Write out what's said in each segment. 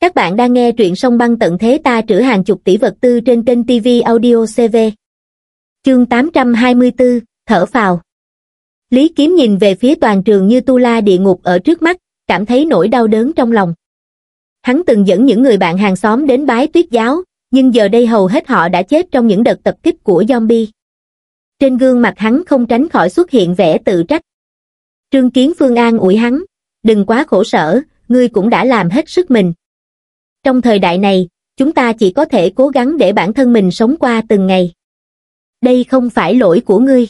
Các bạn đang nghe truyện sông băng tận thế ta trữ hàng chục tỷ vật tư trên kênh TV Audio CV. Chương 824, Thở phào. Lý Kiếm nhìn về phía toàn trường như tu la địa ngục ở trước mắt, cảm thấy nỗi đau đớn trong lòng. Hắn từng dẫn những người bạn hàng xóm đến bái tuyết giáo, nhưng giờ đây hầu hết họ đã chết trong những đợt tập kích của zombie. Trên gương mặt hắn không tránh khỏi xuất hiện vẻ tự trách. Trương Kiến Phương An ủi hắn, đừng quá khổ sở, ngươi cũng đã làm hết sức mình, trong thời đại này chúng ta chỉ có thể cố gắng để bản thân mình sống qua từng ngày đây không phải lỗi của ngươi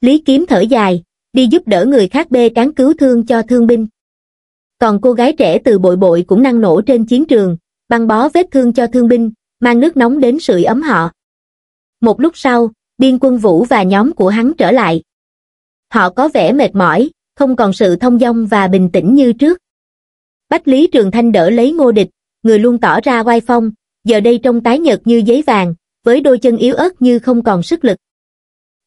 lý kiếm thở dài đi giúp đỡ người khác bê cán cứu thương cho thương binh còn cô gái trẻ từ bội bội cũng năng nổ trên chiến trường băng bó vết thương cho thương binh mang nước nóng đến sưởi ấm họ một lúc sau biên quân vũ và nhóm của hắn trở lại họ có vẻ mệt mỏi không còn sự thông dong và bình tĩnh như trước bách lý trường thanh đỡ lấy ngô địch người luôn tỏ ra oai phong, giờ đây trông tái nhợt như giấy vàng, với đôi chân yếu ớt như không còn sức lực.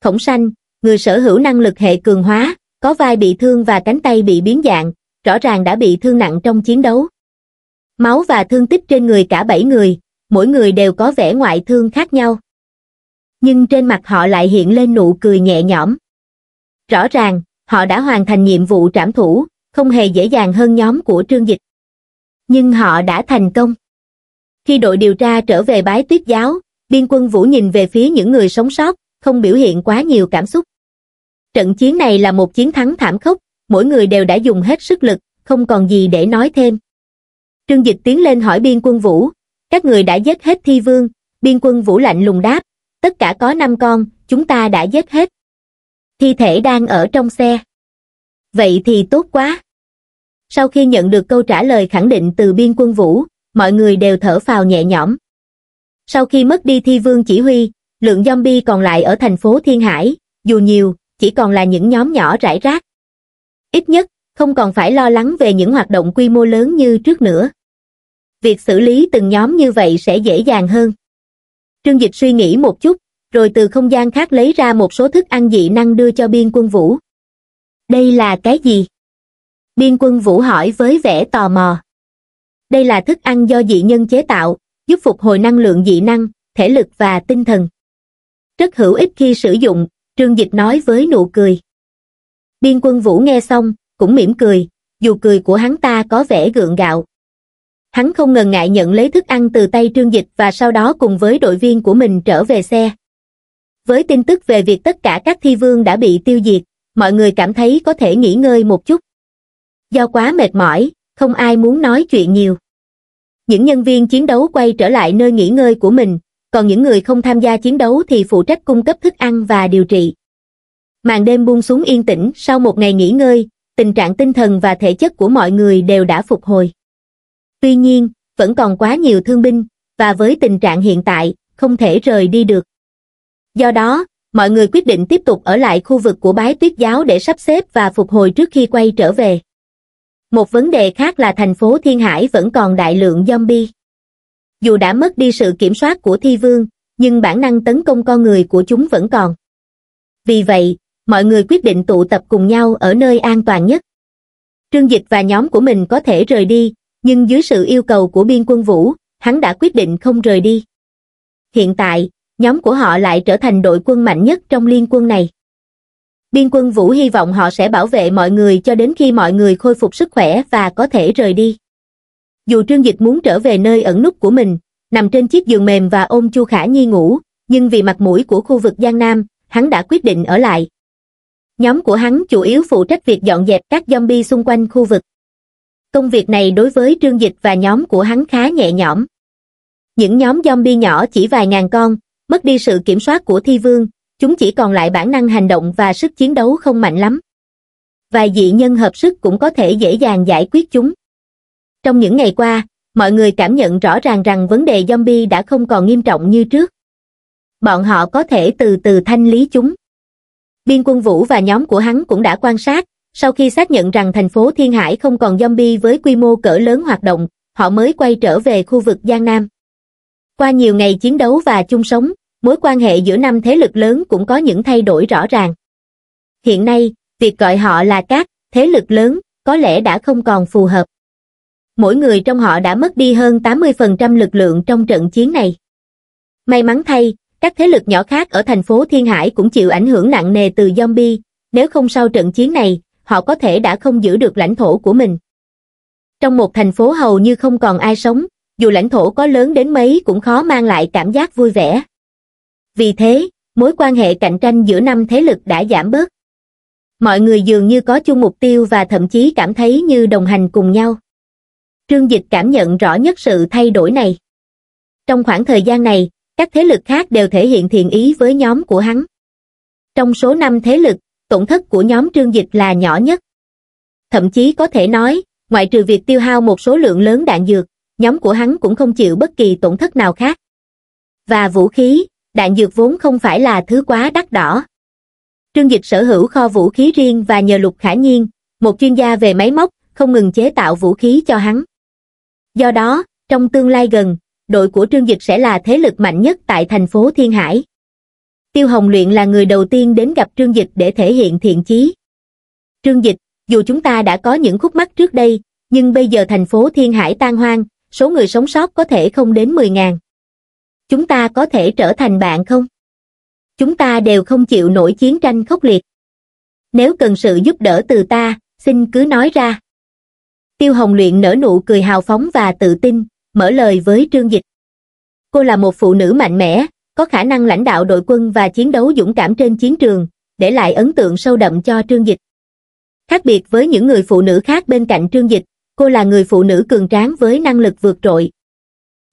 Khổng sanh, người sở hữu năng lực hệ cường hóa, có vai bị thương và cánh tay bị biến dạng, rõ ràng đã bị thương nặng trong chiến đấu. Máu và thương tích trên người cả bảy người, mỗi người đều có vẻ ngoại thương khác nhau. Nhưng trên mặt họ lại hiện lên nụ cười nhẹ nhõm. Rõ ràng, họ đã hoàn thành nhiệm vụ trảm thủ, không hề dễ dàng hơn nhóm của Trương Dịch nhưng họ đã thành công. Khi đội điều tra trở về bái tuyết giáo, biên quân Vũ nhìn về phía những người sống sót, không biểu hiện quá nhiều cảm xúc. Trận chiến này là một chiến thắng thảm khốc, mỗi người đều đã dùng hết sức lực, không còn gì để nói thêm. Trương Dịch tiến lên hỏi biên quân Vũ, các người đã giết hết thi vương, biên quân Vũ lạnh lùng đáp, tất cả có 5 con, chúng ta đã giết hết. Thi thể đang ở trong xe. Vậy thì tốt quá sau khi nhận được câu trả lời khẳng định từ biên quân vũ, mọi người đều thở phào nhẹ nhõm. Sau khi mất đi thi vương chỉ huy, lượng zombie còn lại ở thành phố Thiên Hải, dù nhiều, chỉ còn là những nhóm nhỏ rải rác. Ít nhất, không còn phải lo lắng về những hoạt động quy mô lớn như trước nữa. Việc xử lý từng nhóm như vậy sẽ dễ dàng hơn. Trương Dịch suy nghĩ một chút, rồi từ không gian khác lấy ra một số thức ăn dị năng đưa cho biên quân vũ. Đây là cái gì? Biên quân Vũ hỏi với vẻ tò mò. Đây là thức ăn do dị nhân chế tạo, giúp phục hồi năng lượng dị năng, thể lực và tinh thần. Rất hữu ích khi sử dụng, Trương Dịch nói với nụ cười. Biên quân Vũ nghe xong, cũng mỉm cười, dù cười của hắn ta có vẻ gượng gạo. Hắn không ngần ngại nhận lấy thức ăn từ tay Trương Dịch và sau đó cùng với đội viên của mình trở về xe. Với tin tức về việc tất cả các thi vương đã bị tiêu diệt, mọi người cảm thấy có thể nghỉ ngơi một chút do quá mệt mỏi không ai muốn nói chuyện nhiều những nhân viên chiến đấu quay trở lại nơi nghỉ ngơi của mình còn những người không tham gia chiến đấu thì phụ trách cung cấp thức ăn và điều trị màn đêm buông xuống yên tĩnh sau một ngày nghỉ ngơi tình trạng tinh thần và thể chất của mọi người đều đã phục hồi tuy nhiên vẫn còn quá nhiều thương binh và với tình trạng hiện tại không thể rời đi được do đó mọi người quyết định tiếp tục ở lại khu vực của bái tuyết giáo để sắp xếp và phục hồi trước khi quay trở về một vấn đề khác là thành phố Thiên Hải vẫn còn đại lượng zombie. Dù đã mất đi sự kiểm soát của thi vương, nhưng bản năng tấn công con người của chúng vẫn còn. Vì vậy, mọi người quyết định tụ tập cùng nhau ở nơi an toàn nhất. Trương Dịch và nhóm của mình có thể rời đi, nhưng dưới sự yêu cầu của biên quân Vũ, hắn đã quyết định không rời đi. Hiện tại, nhóm của họ lại trở thành đội quân mạnh nhất trong liên quân này biên quân Vũ hy vọng họ sẽ bảo vệ mọi người cho đến khi mọi người khôi phục sức khỏe và có thể rời đi. Dù Trương Dịch muốn trở về nơi ẩn nút của mình, nằm trên chiếc giường mềm và ôm Chu Khả Nhi ngủ, nhưng vì mặt mũi của khu vực Giang Nam, hắn đã quyết định ở lại. Nhóm của hắn chủ yếu phụ trách việc dọn dẹp các zombie xung quanh khu vực. Công việc này đối với Trương Dịch và nhóm của hắn khá nhẹ nhõm. Những nhóm zombie nhỏ chỉ vài ngàn con, mất đi sự kiểm soát của thi vương, chúng chỉ còn lại bản năng hành động và sức chiến đấu không mạnh lắm. Vài dị nhân hợp sức cũng có thể dễ dàng giải quyết chúng. Trong những ngày qua, mọi người cảm nhận rõ ràng rằng vấn đề zombie đã không còn nghiêm trọng như trước. Bọn họ có thể từ từ thanh lý chúng. Biên quân Vũ và nhóm của hắn cũng đã quan sát, sau khi xác nhận rằng thành phố Thiên Hải không còn zombie với quy mô cỡ lớn hoạt động, họ mới quay trở về khu vực Giang Nam. Qua nhiều ngày chiến đấu và chung sống, mối quan hệ giữa năm thế lực lớn cũng có những thay đổi rõ ràng. Hiện nay, việc gọi họ là các thế lực lớn có lẽ đã không còn phù hợp. Mỗi người trong họ đã mất đi hơn 80% lực lượng trong trận chiến này. May mắn thay, các thế lực nhỏ khác ở thành phố Thiên Hải cũng chịu ảnh hưởng nặng nề từ zombie, nếu không sau trận chiến này, họ có thể đã không giữ được lãnh thổ của mình. Trong một thành phố hầu như không còn ai sống, dù lãnh thổ có lớn đến mấy cũng khó mang lại cảm giác vui vẻ vì thế mối quan hệ cạnh tranh giữa năm thế lực đã giảm bớt mọi người dường như có chung mục tiêu và thậm chí cảm thấy như đồng hành cùng nhau trương dịch cảm nhận rõ nhất sự thay đổi này trong khoảng thời gian này các thế lực khác đều thể hiện thiện ý với nhóm của hắn trong số năm thế lực tổn thất của nhóm trương dịch là nhỏ nhất thậm chí có thể nói ngoại trừ việc tiêu hao một số lượng lớn đạn dược nhóm của hắn cũng không chịu bất kỳ tổn thất nào khác và vũ khí đạn dược vốn không phải là thứ quá đắt đỏ. Trương Dịch sở hữu kho vũ khí riêng và nhờ Lục Khả Nhiên, một chuyên gia về máy móc, không ngừng chế tạo vũ khí cho hắn. Do đó, trong tương lai gần, đội của Trương Dịch sẽ là thế lực mạnh nhất tại thành phố Thiên Hải. Tiêu Hồng Luyện là người đầu tiên đến gặp Trương Dịch để thể hiện thiện chí. Trương Dịch, dù chúng ta đã có những khúc mắc trước đây, nhưng bây giờ thành phố Thiên Hải tan hoang, số người sống sót có thể không đến 10.000 chúng ta có thể trở thành bạn không? Chúng ta đều không chịu nổi chiến tranh khốc liệt. Nếu cần sự giúp đỡ từ ta, xin cứ nói ra. Tiêu Hồng Luyện nở nụ cười hào phóng và tự tin, mở lời với Trương Dịch. Cô là một phụ nữ mạnh mẽ, có khả năng lãnh đạo đội quân và chiến đấu dũng cảm trên chiến trường, để lại ấn tượng sâu đậm cho Trương Dịch. Khác biệt với những người phụ nữ khác bên cạnh Trương Dịch, cô là người phụ nữ cường tráng với năng lực vượt trội.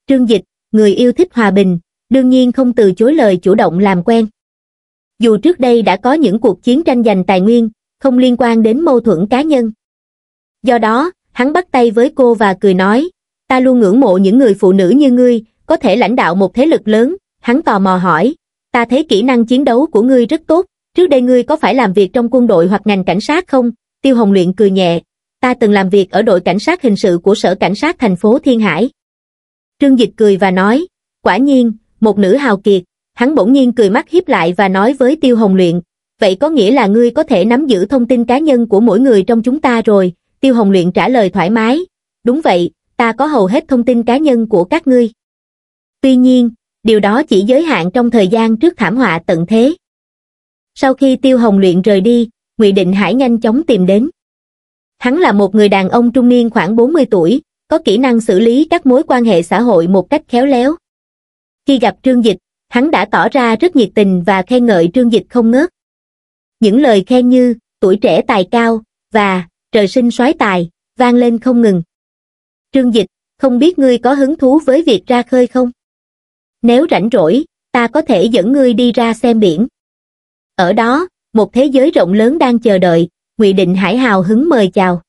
Trương Dịch, người yêu thích hòa bình, đương nhiên không từ chối lời chủ động làm quen. Dù trước đây đã có những cuộc chiến tranh giành tài nguyên, không liên quan đến mâu thuẫn cá nhân. Do đó, hắn bắt tay với cô và cười nói, ta luôn ngưỡng mộ những người phụ nữ như ngươi, có thể lãnh đạo một thế lực lớn, hắn tò mò hỏi, ta thấy kỹ năng chiến đấu của ngươi rất tốt, trước đây ngươi có phải làm việc trong quân đội hoặc ngành cảnh sát không? Tiêu Hồng Luyện cười nhẹ, ta từng làm việc ở đội cảnh sát hình sự của Sở Cảnh sát thành phố Thiên Hải. Trương Dịch cười và nói, quả nhiên, một nữ hào kiệt, hắn bỗng nhiên cười mắt hiếp lại và nói với Tiêu Hồng Luyện, vậy có nghĩa là ngươi có thể nắm giữ thông tin cá nhân của mỗi người trong chúng ta rồi, Tiêu Hồng Luyện trả lời thoải mái, đúng vậy, ta có hầu hết thông tin cá nhân của các ngươi. Tuy nhiên, điều đó chỉ giới hạn trong thời gian trước thảm họa tận thế. Sau khi Tiêu Hồng Luyện rời đi, Ngụy Định Hải nhanh chóng tìm đến. Hắn là một người đàn ông trung niên khoảng 40 tuổi, có kỹ năng xử lý các mối quan hệ xã hội một cách khéo léo. Khi gặp Trương Dịch, hắn đã tỏ ra rất nhiệt tình và khen ngợi Trương Dịch không ngớt. Những lời khen như tuổi trẻ tài cao và trời sinh soái tài vang lên không ngừng. Trương Dịch, không biết ngươi có hứng thú với việc ra khơi không? Nếu rảnh rỗi, ta có thể dẫn ngươi đi ra xem biển. Ở đó, một thế giới rộng lớn đang chờ đợi, Ngụy Định Hải hào hứng mời chào.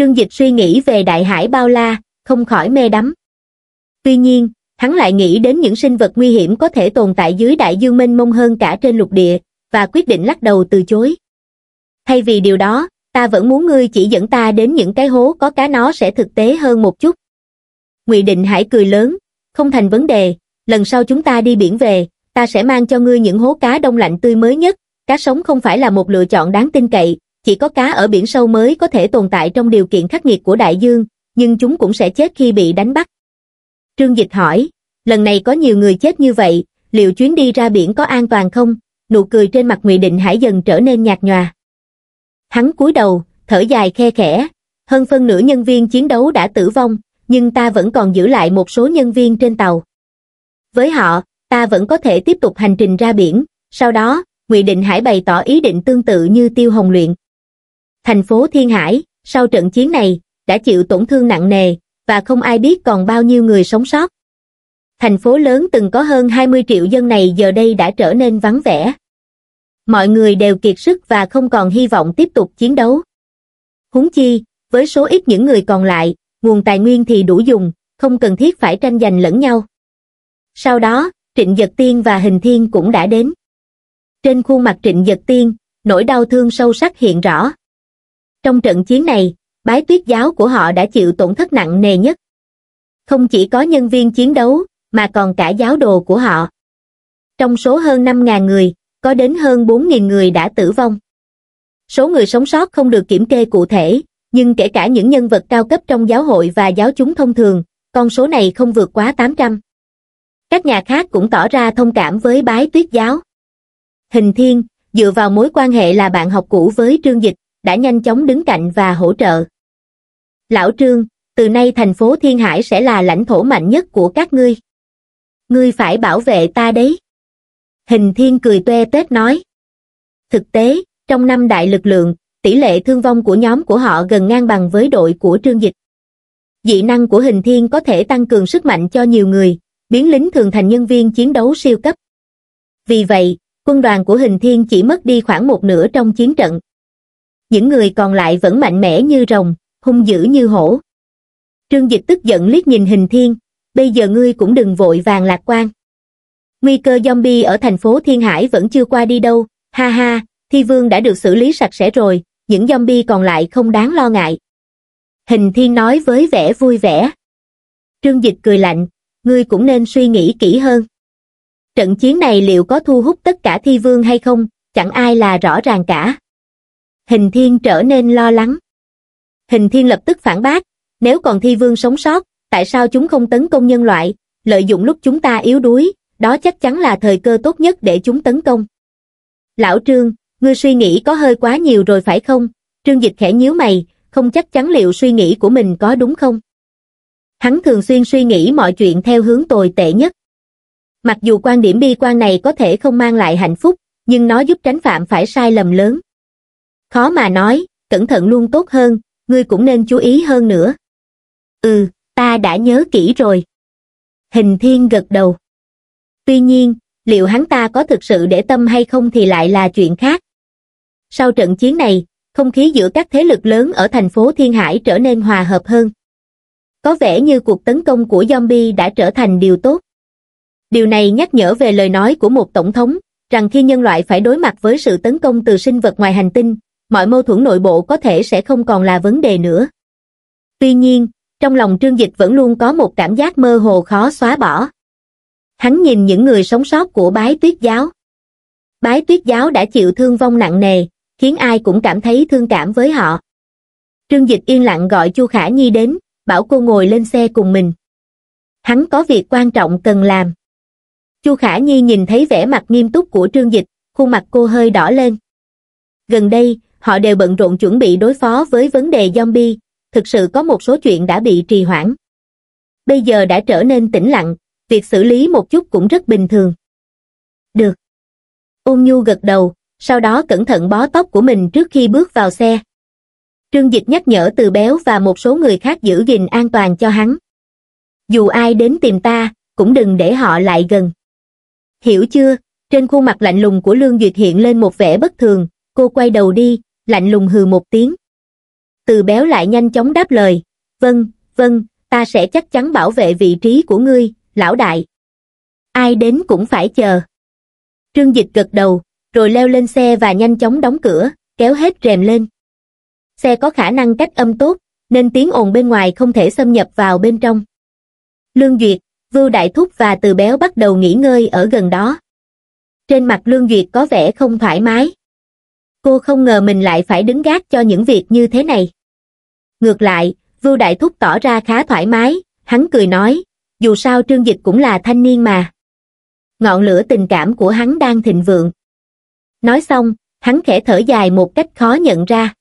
Trương Dịch suy nghĩ về đại hải bao la, không khỏi mê đắm. Tuy nhiên, hắn lại nghĩ đến những sinh vật nguy hiểm có thể tồn tại dưới đại dương mênh mông hơn cả trên lục địa, và quyết định lắc đầu từ chối. Thay vì điều đó, ta vẫn muốn ngươi chỉ dẫn ta đến những cái hố có cá nó sẽ thực tế hơn một chút. Ngụy Định Hải cười lớn, không thành vấn đề, lần sau chúng ta đi biển về, ta sẽ mang cho ngươi những hố cá đông lạnh tươi mới nhất, cá sống không phải là một lựa chọn đáng tin cậy, chỉ có cá ở biển sâu mới có thể tồn tại trong điều kiện khắc nghiệt của đại dương, nhưng chúng cũng sẽ chết khi bị đánh bắt. Trương Dịch hỏi, lần này có nhiều người chết như vậy, liệu chuyến đi ra biển có an toàn không? Nụ cười trên mặt Ngụy Định Hải dần trở nên nhạt nhòa. Hắn cúi đầu, thở dài khe khẽ, hơn phân nửa nhân viên chiến đấu đã tử vong, nhưng ta vẫn còn giữ lại một số nhân viên trên tàu. Với họ, ta vẫn có thể tiếp tục hành trình ra biển, sau đó, Ngụy Định Hải bày tỏ ý định tương tự như Tiêu Hồng Luyện. Thành phố Thiên Hải, sau trận chiến này, đã chịu tổn thương nặng nề, và không ai biết còn bao nhiêu người sống sót. Thành phố lớn từng có hơn 20 triệu dân này giờ đây đã trở nên vắng vẻ. Mọi người đều kiệt sức và không còn hy vọng tiếp tục chiến đấu. Húng chi, với số ít những người còn lại, nguồn tài nguyên thì đủ dùng, không cần thiết phải tranh giành lẫn nhau. Sau đó, Trịnh Dật Tiên và Hình Thiên cũng đã đến. Trên khuôn mặt Trịnh Dật Tiên, nỗi đau thương sâu sắc hiện rõ trong trận chiến này bái tuyết giáo của họ đã chịu tổn thất nặng nề nhất không chỉ có nhân viên chiến đấu mà còn cả giáo đồ của họ trong số hơn 5.000 người có đến hơn 4.000 người đã tử vong số người sống sót không được kiểm kê cụ thể nhưng kể cả những nhân vật cao cấp trong giáo hội và giáo chúng thông thường con số này không vượt quá 800. Các nhà khác cũng tỏ ra thông cảm với bái tuyết giáo. Hình thiên, dựa vào mối quan hệ là bạn học cũ với Trương Dịch, đã nhanh chóng đứng cạnh và hỗ trợ. Lão Trương, từ nay thành phố Thiên Hải sẽ là lãnh thổ mạnh nhất của các ngươi. Ngươi phải bảo vệ ta đấy. Hình Thiên cười tuê tết nói. Thực tế, trong năm đại lực lượng, tỷ lệ thương vong của nhóm của họ gần ngang bằng với đội của Trương Dịch. Dị năng của Hình Thiên có thể tăng cường sức mạnh cho nhiều người, biến lính thường thành nhân viên chiến đấu siêu cấp. Vì vậy, quân đoàn của Hình Thiên chỉ mất đi khoảng một nửa trong chiến trận những người còn lại vẫn mạnh mẽ như rồng, hung dữ như hổ. Trương Dịch tức giận liếc nhìn hình thiên, bây giờ ngươi cũng đừng vội vàng lạc quan. Nguy cơ zombie ở thành phố Thiên Hải vẫn chưa qua đi đâu, ha ha, thi vương đã được xử lý sạch sẽ rồi, những zombie còn lại không đáng lo ngại. Hình thiên nói với vẻ vui vẻ. Trương Dịch cười lạnh, ngươi cũng nên suy nghĩ kỹ hơn. Trận chiến này liệu có thu hút tất cả thi vương hay không, chẳng ai là rõ ràng cả hình thiên trở nên lo lắng. Hình thiên lập tức phản bác, nếu còn thi vương sống sót, tại sao chúng không tấn công nhân loại, lợi dụng lúc chúng ta yếu đuối, đó chắc chắn là thời cơ tốt nhất để chúng tấn công. Lão Trương, ngươi suy nghĩ có hơi quá nhiều rồi phải không? Trương Dịch khẽ nhíu mày, không chắc chắn liệu suy nghĩ của mình có đúng không? Hắn thường xuyên suy nghĩ mọi chuyện theo hướng tồi tệ nhất. Mặc dù quan điểm bi quan này có thể không mang lại hạnh phúc, nhưng nó giúp tránh phạm phải sai lầm lớn khó mà nói cẩn thận luôn tốt hơn ngươi cũng nên chú ý hơn nữa ừ ta đã nhớ kỹ rồi hình thiên gật đầu tuy nhiên liệu hắn ta có thực sự để tâm hay không thì lại là chuyện khác sau trận chiến này không khí giữa các thế lực lớn ở thành phố thiên hải trở nên hòa hợp hơn có vẻ như cuộc tấn công của zombie đã trở thành điều tốt điều này nhắc nhở về lời nói của một tổng thống rằng khi nhân loại phải đối mặt với sự tấn công từ sinh vật ngoài hành tinh mọi mâu thuẫn nội bộ có thể sẽ không còn là vấn đề nữa. Tuy nhiên, trong lòng Trương Dịch vẫn luôn có một cảm giác mơ hồ khó xóa bỏ. Hắn nhìn những người sống sót của bái tuyết giáo. Bái tuyết giáo đã chịu thương vong nặng nề, khiến ai cũng cảm thấy thương cảm với họ. Trương Dịch yên lặng gọi Chu Khả Nhi đến, bảo cô ngồi lên xe cùng mình. Hắn có việc quan trọng cần làm. Chu Khả Nhi nhìn thấy vẻ mặt nghiêm túc của Trương Dịch, khuôn mặt cô hơi đỏ lên. Gần đây, họ đều bận rộn chuẩn bị đối phó với vấn đề zombie, thực sự có một số chuyện đã bị trì hoãn. Bây giờ đã trở nên tĩnh lặng, việc xử lý một chút cũng rất bình thường. Được. Ôn Nhu gật đầu, sau đó cẩn thận bó tóc của mình trước khi bước vào xe. Trương Dịch nhắc nhở Từ Béo và một số người khác giữ gìn an toàn cho hắn. Dù ai đến tìm ta, cũng đừng để họ lại gần. Hiểu chưa? Trên khuôn mặt lạnh lùng của Lương Duyệt hiện lên một vẻ bất thường, cô quay đầu đi, lạnh lùng hừ một tiếng. Từ béo lại nhanh chóng đáp lời, vâng, vâng, ta sẽ chắc chắn bảo vệ vị trí của ngươi, lão đại. Ai đến cũng phải chờ. Trương Dịch gật đầu, rồi leo lên xe và nhanh chóng đóng cửa, kéo hết rèm lên. Xe có khả năng cách âm tốt, nên tiếng ồn bên ngoài không thể xâm nhập vào bên trong. Lương Duyệt, Vưu Đại Thúc và Từ Béo bắt đầu nghỉ ngơi ở gần đó. Trên mặt Lương Duyệt có vẻ không thoải mái cô không ngờ mình lại phải đứng gác cho những việc như thế này. Ngược lại, Vưu Đại Thúc tỏ ra khá thoải mái, hắn cười nói, dù sao Trương Dịch cũng là thanh niên mà. Ngọn lửa tình cảm của hắn đang thịnh vượng. Nói xong, hắn khẽ thở dài một cách khó nhận ra.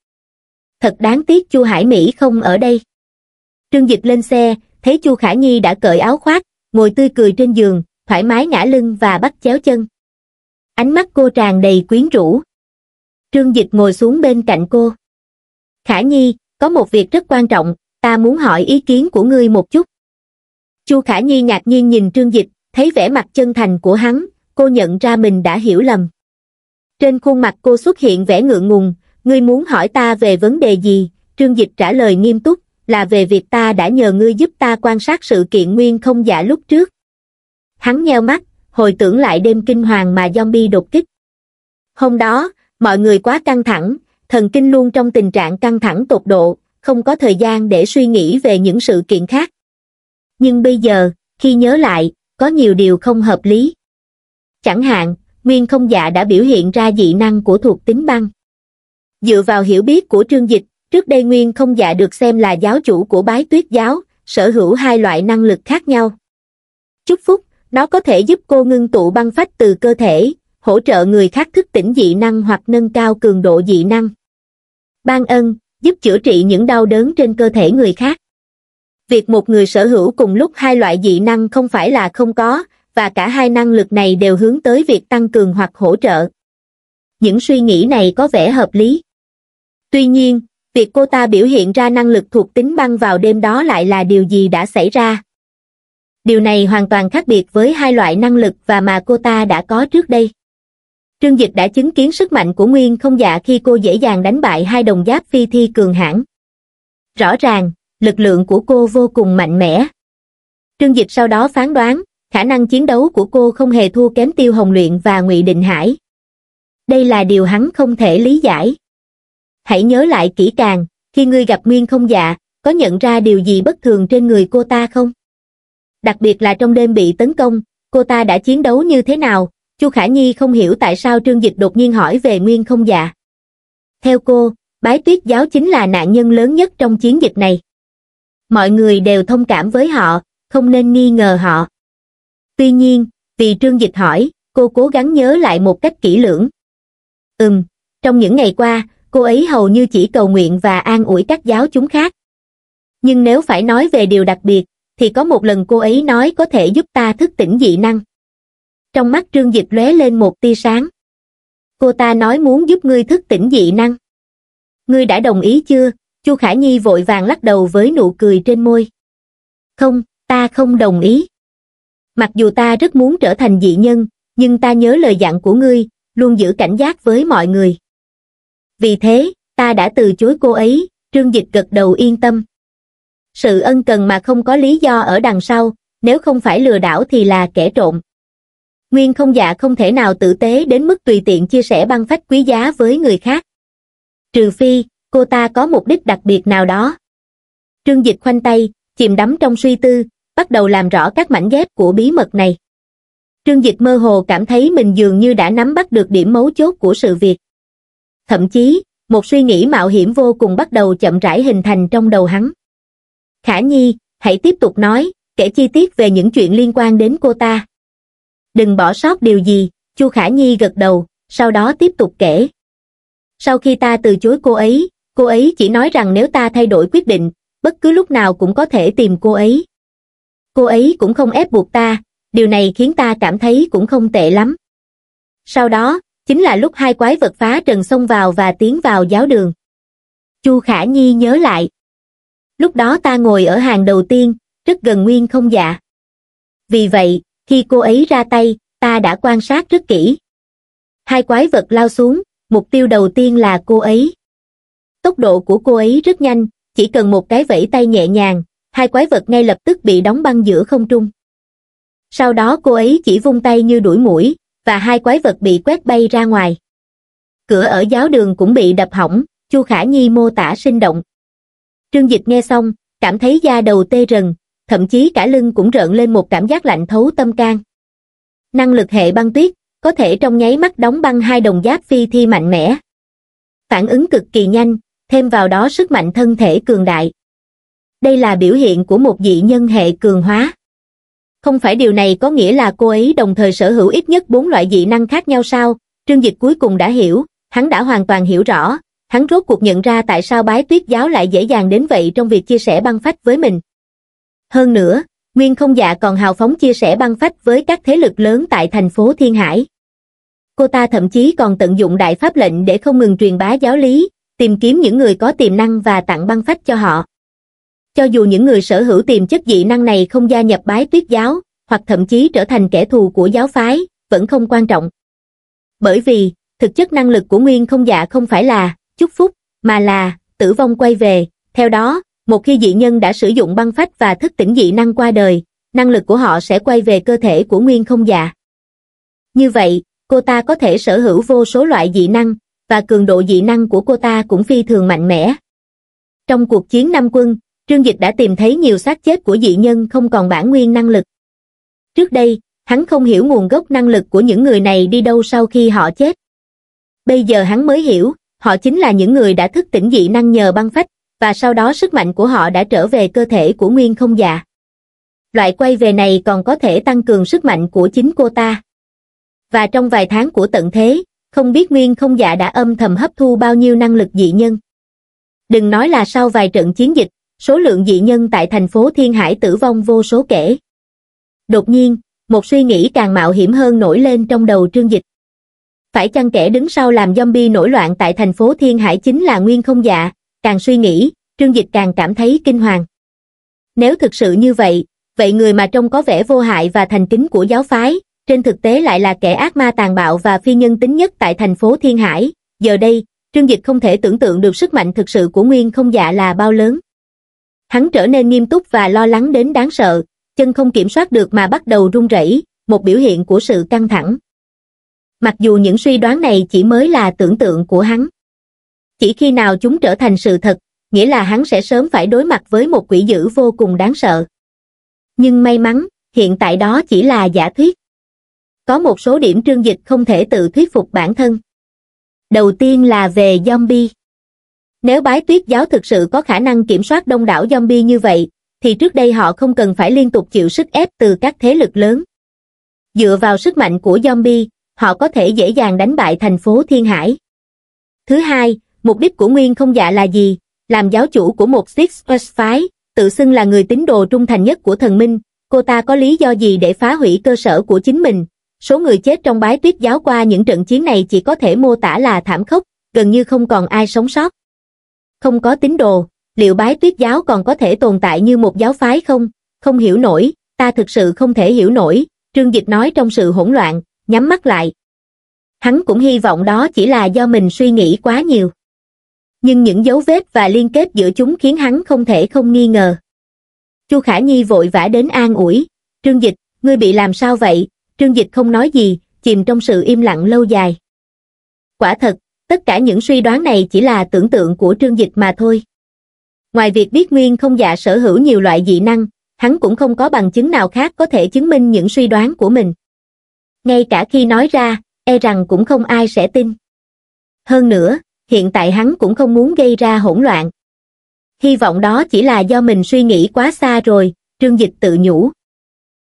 Thật đáng tiếc Chu Hải Mỹ không ở đây. Trương Dịch lên xe, thấy Chu Khả Nhi đã cởi áo khoác, ngồi tươi cười trên giường, thoải mái ngã lưng và bắt chéo chân. Ánh mắt cô tràn đầy quyến rũ. Trương Dịch ngồi xuống bên cạnh cô. Khả Nhi, có một việc rất quan trọng, ta muốn hỏi ý kiến của ngươi một chút. Chu Khả Nhi ngạc nhiên nhìn Trương Dịch, thấy vẻ mặt chân thành của hắn, cô nhận ra mình đã hiểu lầm. Trên khuôn mặt cô xuất hiện vẻ ngượng ngùng, ngươi muốn hỏi ta về vấn đề gì, Trương Dịch trả lời nghiêm túc, là về việc ta đã nhờ ngươi giúp ta quan sát sự kiện nguyên không giả lúc trước. Hắn nheo mắt, hồi tưởng lại đêm kinh hoàng mà zombie đột kích. Hôm đó, mọi người quá căng thẳng thần kinh luôn trong tình trạng căng thẳng tột độ không có thời gian để suy nghĩ về những sự kiện khác nhưng bây giờ khi nhớ lại có nhiều điều không hợp lý chẳng hạn nguyên không dạ đã biểu hiện ra dị năng của thuộc tính băng dựa vào hiểu biết của trương dịch trước đây nguyên không dạ được xem là giáo chủ của bái tuyết giáo sở hữu hai loại năng lực khác nhau chúc phúc nó có thể giúp cô ngưng tụ băng phách từ cơ thể hỗ trợ người khác thức tỉnh dị năng hoặc nâng cao cường độ dị năng. Ban ân, giúp chữa trị những đau đớn trên cơ thể người khác. Việc một người sở hữu cùng lúc hai loại dị năng không phải là không có, và cả hai năng lực này đều hướng tới việc tăng cường hoặc hỗ trợ. Những suy nghĩ này có vẻ hợp lý. Tuy nhiên, việc cô ta biểu hiện ra năng lực thuộc tính băng vào đêm đó lại là điều gì đã xảy ra. Điều này hoàn toàn khác biệt với hai loại năng lực và mà cô ta đã có trước đây. Trương Dịch đã chứng kiến sức mạnh của Nguyên không dạ khi cô dễ dàng đánh bại hai đồng giáp phi thi cường hãn. Rõ ràng, lực lượng của cô vô cùng mạnh mẽ. Trương Dịch sau đó phán đoán, khả năng chiến đấu của cô không hề thua kém Tiêu Hồng Luyện và Ngụy Định Hải. Đây là điều hắn không thể lý giải. Hãy nhớ lại kỹ càng, khi ngươi gặp Nguyên không dạ, có nhận ra điều gì bất thường trên người cô ta không? Đặc biệt là trong đêm bị tấn công, cô ta đã chiến đấu như thế nào, chu khả nhi không hiểu tại sao trương dịch đột nhiên hỏi về nguyên không dạ theo cô bái tuyết giáo chính là nạn nhân lớn nhất trong chiến dịch này mọi người đều thông cảm với họ không nên nghi ngờ họ tuy nhiên vì trương dịch hỏi cô cố gắng nhớ lại một cách kỹ lưỡng ừm trong những ngày qua cô ấy hầu như chỉ cầu nguyện và an ủi các giáo chúng khác nhưng nếu phải nói về điều đặc biệt thì có một lần cô ấy nói có thể giúp ta thức tỉnh dị năng trong mắt trương dịch lóe lên một tia sáng cô ta nói muốn giúp ngươi thức tỉnh dị năng ngươi đã đồng ý chưa chu khả nhi vội vàng lắc đầu với nụ cười trên môi không ta không đồng ý mặc dù ta rất muốn trở thành dị nhân nhưng ta nhớ lời dặn của ngươi luôn giữ cảnh giác với mọi người vì thế ta đã từ chối cô ấy trương dịch gật đầu yên tâm sự ân cần mà không có lý do ở đằng sau nếu không phải lừa đảo thì là kẻ trộm nguyên không dạ không thể nào tử tế đến mức tùy tiện chia sẻ băng phách quý giá với người khác. Trừ phi, cô ta có mục đích đặc biệt nào đó. Trương Dịch khoanh tay, chìm đắm trong suy tư, bắt đầu làm rõ các mảnh ghép của bí mật này. Trương Dịch mơ hồ cảm thấy mình dường như đã nắm bắt được điểm mấu chốt của sự việc. Thậm chí, một suy nghĩ mạo hiểm vô cùng bắt đầu chậm rãi hình thành trong đầu hắn. Khả Nhi, hãy tiếp tục nói, kể chi tiết về những chuyện liên quan đến cô ta đừng bỏ sót điều gì, Chu Khả Nhi gật đầu, sau đó tiếp tục kể. Sau khi ta từ chối cô ấy, cô ấy chỉ nói rằng nếu ta thay đổi quyết định, bất cứ lúc nào cũng có thể tìm cô ấy. Cô ấy cũng không ép buộc ta, điều này khiến ta cảm thấy cũng không tệ lắm. Sau đó, chính là lúc hai quái vật phá trần xông vào và tiến vào giáo đường. Chu Khả Nhi nhớ lại. Lúc đó ta ngồi ở hàng đầu tiên, rất gần nguyên không dạ. Vì vậy, khi cô ấy ra tay ta đã quan sát rất kỹ hai quái vật lao xuống mục tiêu đầu tiên là cô ấy tốc độ của cô ấy rất nhanh chỉ cần một cái vẫy tay nhẹ nhàng hai quái vật ngay lập tức bị đóng băng giữa không trung sau đó cô ấy chỉ vung tay như đuổi mũi và hai quái vật bị quét bay ra ngoài cửa ở giáo đường cũng bị đập hỏng chu khả nhi mô tả sinh động trương dịch nghe xong cảm thấy da đầu tê rần thậm chí cả lưng cũng rợn lên một cảm giác lạnh thấu tâm can. Năng lực hệ băng tuyết, có thể trong nháy mắt đóng băng hai đồng giáp phi thi mạnh mẽ. Phản ứng cực kỳ nhanh, thêm vào đó sức mạnh thân thể cường đại. Đây là biểu hiện của một dị nhân hệ cường hóa. Không phải điều này có nghĩa là cô ấy đồng thời sở hữu ít nhất bốn loại dị năng khác nhau sao? Trương Dịch cuối cùng đã hiểu, hắn đã hoàn toàn hiểu rõ, hắn rốt cuộc nhận ra tại sao bái tuyết giáo lại dễ dàng đến vậy trong việc chia sẻ băng phách với mình hơn nữa nguyên không dạ còn hào phóng chia sẻ băng phách với các thế lực lớn tại thành phố thiên hải cô ta thậm chí còn tận dụng đại pháp lệnh để không ngừng truyền bá giáo lý tìm kiếm những người có tiềm năng và tặng băng phách cho họ cho dù những người sở hữu tiềm chất dị năng này không gia nhập bái tuyết giáo hoặc thậm chí trở thành kẻ thù của giáo phái vẫn không quan trọng bởi vì thực chất năng lực của nguyên không dạ không phải là chúc phúc mà là tử vong quay về theo đó một khi dị nhân đã sử dụng băng phách và thức tỉnh dị năng qua đời năng lực của họ sẽ quay về cơ thể của nguyên không già. như vậy cô ta có thể sở hữu vô số loại dị năng và cường độ dị năng của cô ta cũng phi thường mạnh mẽ trong cuộc chiến năm quân trương dịch đã tìm thấy nhiều xác chết của dị nhân không còn bản nguyên năng lực trước đây hắn không hiểu nguồn gốc năng lực của những người này đi đâu sau khi họ chết bây giờ hắn mới hiểu họ chính là những người đã thức tỉnh dị năng nhờ băng phách và sau đó sức mạnh của họ đã trở về cơ thể của nguyên không dạ. Loại quay về này còn có thể tăng cường sức mạnh của chính cô ta. Và trong vài tháng của tận thế, không biết nguyên không dạ đã âm thầm hấp thu bao nhiêu năng lực dị nhân. Đừng nói là sau vài trận chiến dịch, số lượng dị nhân tại thành phố Thiên Hải tử vong vô số kể. Đột nhiên, một suy nghĩ càng mạo hiểm hơn nổi lên trong đầu trương dịch. Phải chăng kẻ đứng sau làm zombie nổi loạn tại thành phố Thiên Hải chính là Nguyên không dạ, càng suy nghĩ, Trương Dịch càng cảm thấy kinh hoàng. Nếu thực sự như vậy, vậy người mà trông có vẻ vô hại và thành kính của giáo phái, trên thực tế lại là kẻ ác ma tàn bạo và phi nhân tính nhất tại thành phố Thiên Hải. Giờ đây, Trương Dịch không thể tưởng tượng được sức mạnh thực sự của Nguyên không dạ là bao lớn. Hắn trở nên nghiêm túc và lo lắng đến đáng sợ, chân không kiểm soát được mà bắt đầu run rẩy, một biểu hiện của sự căng thẳng. Mặc dù những suy đoán này chỉ mới là tưởng tượng của hắn. Chỉ khi nào chúng trở thành sự thật, nghĩa là hắn sẽ sớm phải đối mặt với một quỷ dữ vô cùng đáng sợ. Nhưng may mắn, hiện tại đó chỉ là giả thuyết. Có một số điểm trương dịch không thể tự thuyết phục bản thân. Đầu tiên là về zombie. Nếu bái tuyết giáo thực sự có khả năng kiểm soát đông đảo zombie như vậy, thì trước đây họ không cần phải liên tục chịu sức ép từ các thế lực lớn. Dựa vào sức mạnh của zombie, họ có thể dễ dàng đánh bại thành phố Thiên Hải. Thứ hai, Mục đích của Nguyên không dạ là gì? Làm giáo chủ của một Six Plus phái, tự xưng là người tín đồ trung thành nhất của thần minh, cô ta có lý do gì để phá hủy cơ sở của chính mình? Số người chết trong bái tuyết giáo qua những trận chiến này chỉ có thể mô tả là thảm khốc, gần như không còn ai sống sót. Không có tín đồ, liệu bái tuyết giáo còn có thể tồn tại như một giáo phái không? Không hiểu nổi, ta thực sự không thể hiểu nổi, Trương Dịch nói trong sự hỗn loạn, nhắm mắt lại. Hắn cũng hy vọng đó chỉ là do mình suy nghĩ quá nhiều nhưng những dấu vết và liên kết giữa chúng khiến hắn không thể không nghi ngờ. Chu Khả Nhi vội vã đến an ủi, Trương Dịch, ngươi bị làm sao vậy? Trương Dịch không nói gì, chìm trong sự im lặng lâu dài. Quả thật, tất cả những suy đoán này chỉ là tưởng tượng của Trương Dịch mà thôi. Ngoài việc biết Nguyên không dạ sở hữu nhiều loại dị năng, hắn cũng không có bằng chứng nào khác có thể chứng minh những suy đoán của mình. Ngay cả khi nói ra, e rằng cũng không ai sẽ tin. Hơn nữa, hiện tại hắn cũng không muốn gây ra hỗn loạn. Hy vọng đó chỉ là do mình suy nghĩ quá xa rồi, Trương Dịch tự nhủ.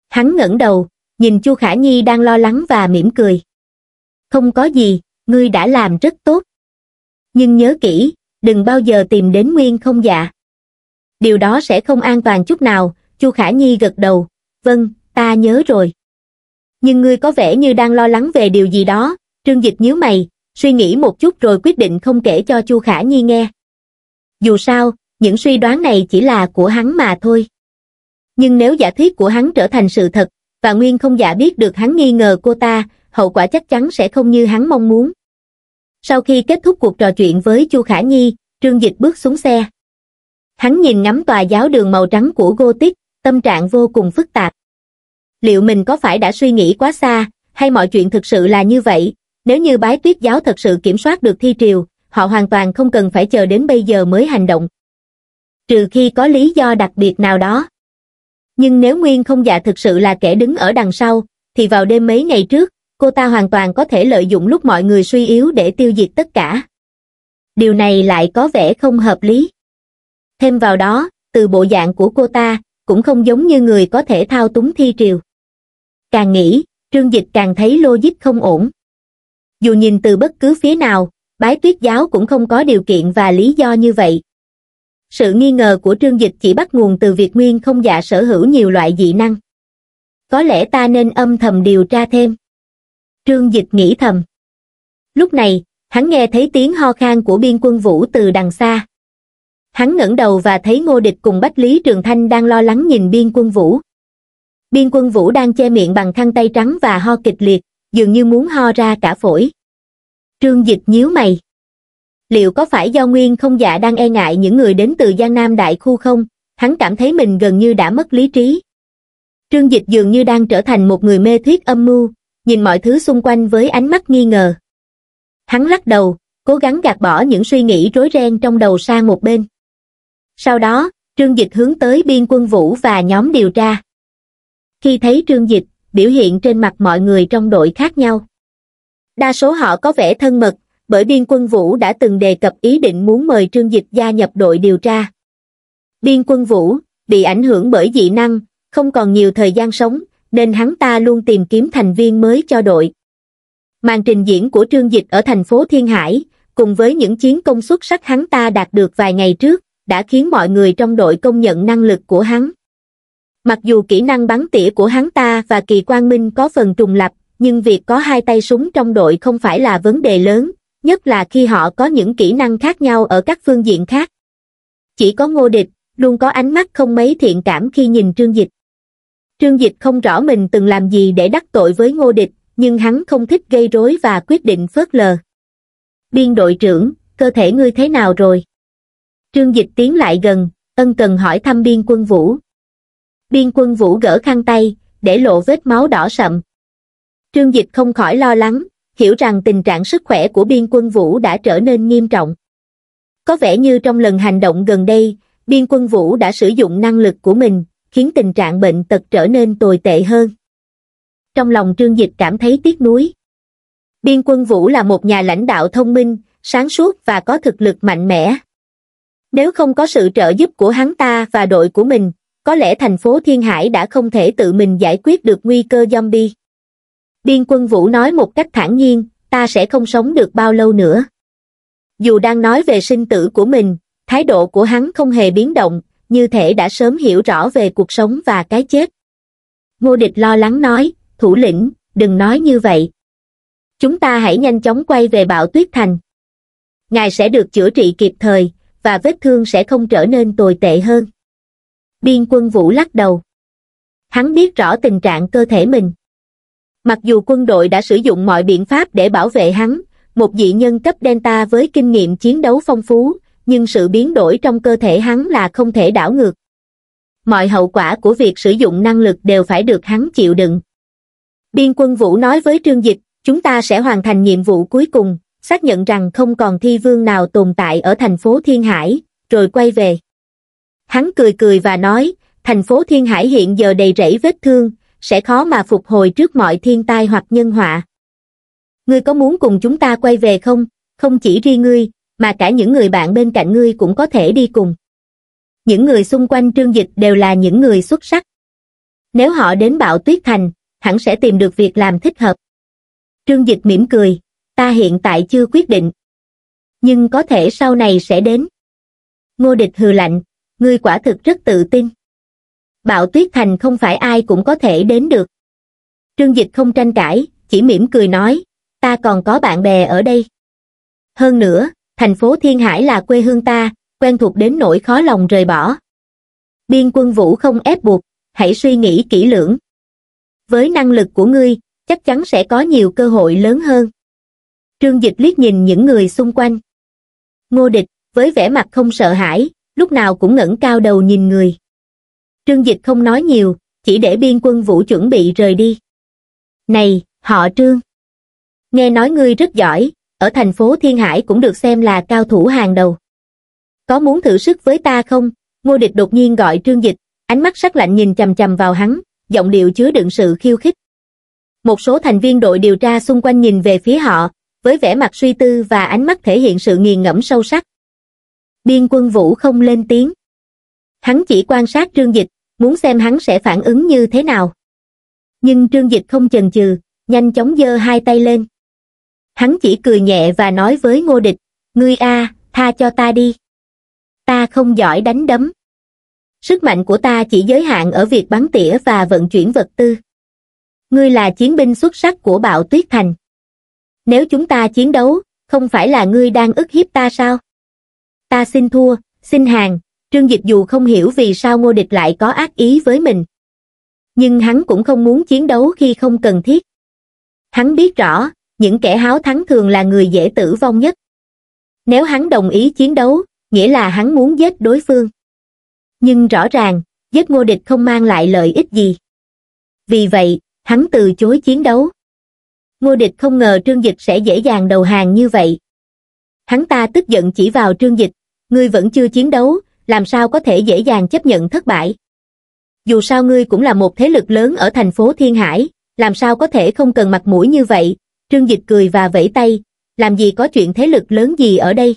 Hắn ngẩng đầu, nhìn Chu Khả Nhi đang lo lắng và mỉm cười. Không có gì, ngươi đã làm rất tốt. Nhưng nhớ kỹ, đừng bao giờ tìm đến nguyên không dạ. Điều đó sẽ không an toàn chút nào, Chu Khả Nhi gật đầu, vâng, ta nhớ rồi. Nhưng ngươi có vẻ như đang lo lắng về điều gì đó, Trương Dịch nhíu mày, suy nghĩ một chút rồi quyết định không kể cho Chu Khả Nhi nghe. Dù sao, những suy đoán này chỉ là của hắn mà thôi. Nhưng nếu giả thuyết của hắn trở thành sự thật, và Nguyên không giả biết được hắn nghi ngờ cô ta, hậu quả chắc chắn sẽ không như hắn mong muốn. Sau khi kết thúc cuộc trò chuyện với Chu Khả Nhi, Trương Dịch bước xuống xe. Hắn nhìn ngắm tòa giáo đường màu trắng của Gô Tích, tâm trạng vô cùng phức tạp. Liệu mình có phải đã suy nghĩ quá xa, hay mọi chuyện thực sự là như vậy, nếu như bái tuyết giáo thật sự kiểm soát được thi triều, họ hoàn toàn không cần phải chờ đến bây giờ mới hành động. Trừ khi có lý do đặc biệt nào đó. Nhưng nếu Nguyên không dạ thực sự là kẻ đứng ở đằng sau, thì vào đêm mấy ngày trước, cô ta hoàn toàn có thể lợi dụng lúc mọi người suy yếu để tiêu diệt tất cả. Điều này lại có vẻ không hợp lý. Thêm vào đó, từ bộ dạng của cô ta, cũng không giống như người có thể thao túng thi triều. Càng nghĩ, Trương Dịch càng thấy logic không ổn dù nhìn từ bất cứ phía nào bái tuyết giáo cũng không có điều kiện và lý do như vậy sự nghi ngờ của trương dịch chỉ bắt nguồn từ việc nguyên không dạ sở hữu nhiều loại dị năng có lẽ ta nên âm thầm điều tra thêm trương dịch nghĩ thầm lúc này hắn nghe thấy tiếng ho khan của biên quân vũ từ đằng xa hắn ngẩng đầu và thấy ngô địch cùng bách lý trường thanh đang lo lắng nhìn biên quân vũ biên quân vũ đang che miệng bằng khăn tay trắng và ho kịch liệt dường như muốn ho ra cả phổi. Trương Dịch nhíu mày. Liệu có phải do Nguyên không dạ đang e ngại những người đến từ Giang Nam Đại Khu không? Hắn cảm thấy mình gần như đã mất lý trí. Trương Dịch dường như đang trở thành một người mê thuyết âm mưu, nhìn mọi thứ xung quanh với ánh mắt nghi ngờ. Hắn lắc đầu, cố gắng gạt bỏ những suy nghĩ rối ren trong đầu sang một bên. Sau đó, Trương Dịch hướng tới biên quân vũ và nhóm điều tra. Khi thấy Trương Dịch, biểu hiện trên mặt mọi người trong đội khác nhau đa số họ có vẻ thân mật bởi biên quân vũ đã từng đề cập ý định muốn mời trương dịch gia nhập đội điều tra biên quân vũ bị ảnh hưởng bởi dị năng không còn nhiều thời gian sống nên hắn ta luôn tìm kiếm thành viên mới cho đội màn trình diễn của trương dịch ở thành phố thiên hải cùng với những chiến công xuất sắc hắn ta đạt được vài ngày trước đã khiến mọi người trong đội công nhận năng lực của hắn mặc dù kỹ năng bắn tỉa của hắn ta và kỳ quang minh có phần trùng lập nhưng việc có hai tay súng trong đội không phải là vấn đề lớn nhất là khi họ có những kỹ năng khác nhau ở các phương diện khác chỉ có ngô địch luôn có ánh mắt không mấy thiện cảm khi nhìn trương dịch trương dịch không rõ mình từng làm gì để đắc tội với ngô địch nhưng hắn không thích gây rối và quyết định phớt lờ biên đội trưởng cơ thể ngươi thế nào rồi trương dịch tiến lại gần ân cần hỏi thăm biên quân vũ biên quân vũ gỡ khăn tay, để lộ vết máu đỏ sậm. Trương Dịch không khỏi lo lắng, hiểu rằng tình trạng sức khỏe của biên quân vũ đã trở nên nghiêm trọng. Có vẻ như trong lần hành động gần đây, biên quân vũ đã sử dụng năng lực của mình, khiến tình trạng bệnh tật trở nên tồi tệ hơn. Trong lòng Trương Dịch cảm thấy tiếc nuối. Biên quân Vũ là một nhà lãnh đạo thông minh, sáng suốt và có thực lực mạnh mẽ. Nếu không có sự trợ giúp của hắn ta và đội của mình, có lẽ thành phố Thiên Hải đã không thể tự mình giải quyết được nguy cơ zombie. Điên quân Vũ nói một cách thản nhiên, ta sẽ không sống được bao lâu nữa. Dù đang nói về sinh tử của mình, thái độ của hắn không hề biến động, như thể đã sớm hiểu rõ về cuộc sống và cái chết. Ngô địch lo lắng nói, thủ lĩnh, đừng nói như vậy. Chúng ta hãy nhanh chóng quay về bạo tuyết thành. Ngài sẽ được chữa trị kịp thời, và vết thương sẽ không trở nên tồi tệ hơn biên quân vũ lắc đầu. Hắn biết rõ tình trạng cơ thể mình. Mặc dù quân đội đã sử dụng mọi biện pháp để bảo vệ hắn, một dị nhân cấp Delta với kinh nghiệm chiến đấu phong phú, nhưng sự biến đổi trong cơ thể hắn là không thể đảo ngược. Mọi hậu quả của việc sử dụng năng lực đều phải được hắn chịu đựng. Biên quân Vũ nói với Trương Dịch, chúng ta sẽ hoàn thành nhiệm vụ cuối cùng, xác nhận rằng không còn thi vương nào tồn tại ở thành phố Thiên Hải, rồi quay về. Hắn cười cười và nói, thành phố Thiên Hải hiện giờ đầy rẫy vết thương, sẽ khó mà phục hồi trước mọi thiên tai hoặc nhân họa. Ngươi có muốn cùng chúng ta quay về không? Không chỉ riêng ngươi, mà cả những người bạn bên cạnh ngươi cũng có thể đi cùng. Những người xung quanh trương dịch đều là những người xuất sắc. Nếu họ đến bạo tuyết thành, hẳn sẽ tìm được việc làm thích hợp. Trương dịch mỉm cười, ta hiện tại chưa quyết định. Nhưng có thể sau này sẽ đến. Ngô địch hừ lạnh, ngươi quả thực rất tự tin. Bạo tuyết thành không phải ai cũng có thể đến được. Trương Dịch không tranh cãi, chỉ mỉm cười nói, ta còn có bạn bè ở đây. Hơn nữa, thành phố Thiên Hải là quê hương ta, quen thuộc đến nỗi khó lòng rời bỏ. Biên quân vũ không ép buộc, hãy suy nghĩ kỹ lưỡng. Với năng lực của ngươi, chắc chắn sẽ có nhiều cơ hội lớn hơn. Trương Dịch liếc nhìn những người xung quanh. Ngô Địch, với vẻ mặt không sợ hãi, lúc nào cũng ngẩng cao đầu nhìn người. Trương Dịch không nói nhiều, chỉ để biên quân vũ chuẩn bị rời đi. Này, họ Trương! Nghe nói ngươi rất giỏi, ở thành phố Thiên Hải cũng được xem là cao thủ hàng đầu. Có muốn thử sức với ta không? Ngô Địch đột nhiên gọi Trương Dịch, ánh mắt sắc lạnh nhìn chầm chầm vào hắn, giọng điệu chứa đựng sự khiêu khích. Một số thành viên đội điều tra xung quanh nhìn về phía họ, với vẻ mặt suy tư và ánh mắt thể hiện sự nghiền ngẫm sâu sắc biên quân vũ không lên tiếng. Hắn chỉ quan sát trương dịch, muốn xem hắn sẽ phản ứng như thế nào. Nhưng trương dịch không chần chừ, nhanh chóng giơ hai tay lên. Hắn chỉ cười nhẹ và nói với ngô địch, ngươi a, tha cho ta đi. Ta không giỏi đánh đấm. Sức mạnh của ta chỉ giới hạn ở việc bắn tỉa và vận chuyển vật tư. Ngươi là chiến binh xuất sắc của bạo tuyết thành. Nếu chúng ta chiến đấu, không phải là ngươi đang ức hiếp ta sao? ta xin thua, xin hàng, Trương Dịch dù không hiểu vì sao ngô địch lại có ác ý với mình. Nhưng hắn cũng không muốn chiến đấu khi không cần thiết. Hắn biết rõ, những kẻ háo thắng thường là người dễ tử vong nhất. Nếu hắn đồng ý chiến đấu, nghĩa là hắn muốn giết đối phương. Nhưng rõ ràng, giết ngô địch không mang lại lợi ích gì. Vì vậy, hắn từ chối chiến đấu. Ngô địch không ngờ trương dịch sẽ dễ dàng đầu hàng như vậy. Hắn ta tức giận chỉ vào trương dịch, ngươi vẫn chưa chiến đấu, làm sao có thể dễ dàng chấp nhận thất bại. Dù sao ngươi cũng là một thế lực lớn ở thành phố Thiên Hải, làm sao có thể không cần mặt mũi như vậy, Trương Dịch cười và vẫy tay, làm gì có chuyện thế lực lớn gì ở đây.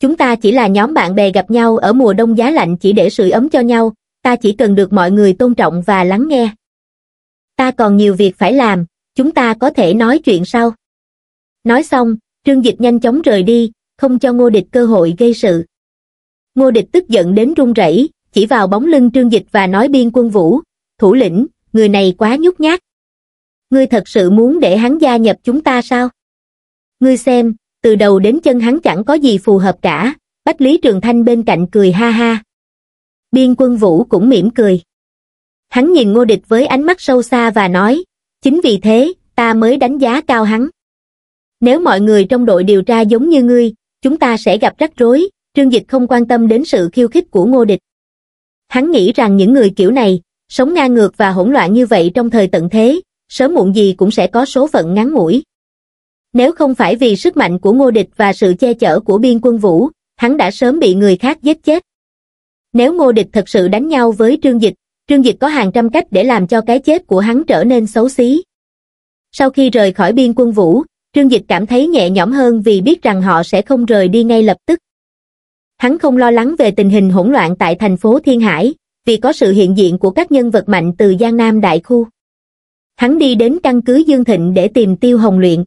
Chúng ta chỉ là nhóm bạn bè gặp nhau ở mùa đông giá lạnh chỉ để sưởi ấm cho nhau, ta chỉ cần được mọi người tôn trọng và lắng nghe. Ta còn nhiều việc phải làm, chúng ta có thể nói chuyện sau. Nói xong, Trương Dịch nhanh chóng rời đi, không cho ngô địch cơ hội gây sự ngô địch tức giận đến run rẩy chỉ vào bóng lưng trương dịch và nói biên quân vũ thủ lĩnh người này quá nhút nhát ngươi thật sự muốn để hắn gia nhập chúng ta sao ngươi xem từ đầu đến chân hắn chẳng có gì phù hợp cả bách lý trường thanh bên cạnh cười ha ha biên quân vũ cũng mỉm cười hắn nhìn ngô địch với ánh mắt sâu xa và nói chính vì thế ta mới đánh giá cao hắn nếu mọi người trong đội điều tra giống như ngươi chúng ta sẽ gặp rắc rối trương dịch không quan tâm đến sự khiêu khích của ngô địch hắn nghĩ rằng những người kiểu này sống ngang ngược và hỗn loạn như vậy trong thời tận thế sớm muộn gì cũng sẽ có số phận ngắn ngủi nếu không phải vì sức mạnh của ngô địch và sự che chở của biên quân vũ hắn đã sớm bị người khác giết chết nếu ngô địch thật sự đánh nhau với trương dịch trương dịch có hàng trăm cách để làm cho cái chết của hắn trở nên xấu xí sau khi rời khỏi biên quân vũ Trương Dịch cảm thấy nhẹ nhõm hơn vì biết rằng họ sẽ không rời đi ngay lập tức. Hắn không lo lắng về tình hình hỗn loạn tại thành phố Thiên Hải, vì có sự hiện diện của các nhân vật mạnh từ Giang Nam Đại Khu. Hắn đi đến căn cứ Dương Thịnh để tìm Tiêu Hồng Luyện.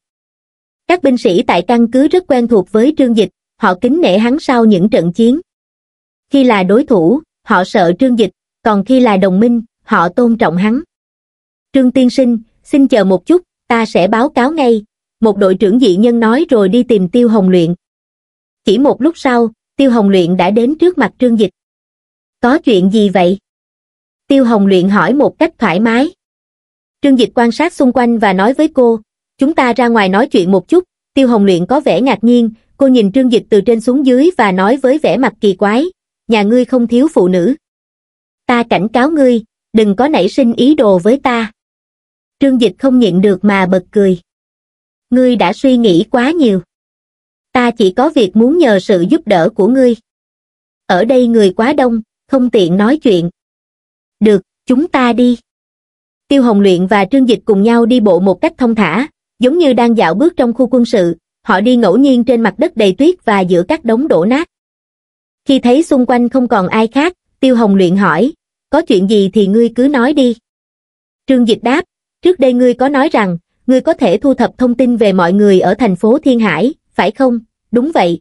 Các binh sĩ tại căn cứ rất quen thuộc với Trương Dịch, họ kính nể hắn sau những trận chiến. Khi là đối thủ, họ sợ Trương Dịch, còn khi là đồng minh, họ tôn trọng hắn. Trương Tiên Sinh, xin chờ một chút, ta sẽ báo cáo ngay, một đội trưởng dị nhân nói rồi đi tìm Tiêu Hồng Luyện. Chỉ một lúc sau, Tiêu Hồng Luyện đã đến trước mặt Trương Dịch. Có chuyện gì vậy? Tiêu Hồng Luyện hỏi một cách thoải mái. Trương Dịch quan sát xung quanh và nói với cô, chúng ta ra ngoài nói chuyện một chút, Tiêu Hồng Luyện có vẻ ngạc nhiên, cô nhìn Trương Dịch từ trên xuống dưới và nói với vẻ mặt kỳ quái, nhà ngươi không thiếu phụ nữ. Ta cảnh cáo ngươi, đừng có nảy sinh ý đồ với ta. Trương Dịch không nhịn được mà bật cười ngươi đã suy nghĩ quá nhiều. Ta chỉ có việc muốn nhờ sự giúp đỡ của ngươi. Ở đây người quá đông, không tiện nói chuyện. Được, chúng ta đi. Tiêu Hồng Luyện và Trương Dịch cùng nhau đi bộ một cách thông thả, giống như đang dạo bước trong khu quân sự, họ đi ngẫu nhiên trên mặt đất đầy tuyết và giữa các đống đổ nát. Khi thấy xung quanh không còn ai khác, Tiêu Hồng Luyện hỏi, có chuyện gì thì ngươi cứ nói đi. Trương Dịch đáp, trước đây ngươi có nói rằng, ngươi có thể thu thập thông tin về mọi người ở thành phố Thiên Hải, phải không? Đúng vậy.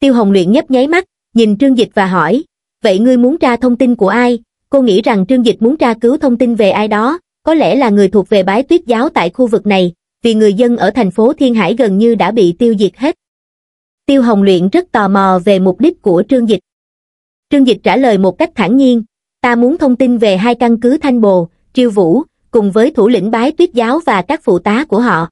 Tiêu Hồng Luyện nhấp nháy mắt, nhìn Trương Dịch và hỏi, vậy ngươi muốn tra thông tin của ai? Cô nghĩ rằng Trương Dịch muốn tra cứu thông tin về ai đó, có lẽ là người thuộc về bái tuyết giáo tại khu vực này, vì người dân ở thành phố Thiên Hải gần như đã bị tiêu diệt hết. Tiêu Hồng Luyện rất tò mò về mục đích của Trương Dịch. Trương Dịch trả lời một cách thản nhiên, ta muốn thông tin về hai căn cứ Thanh Bồ, Triêu Vũ, cùng với thủ lĩnh bái tuyết giáo và các phụ tá của họ.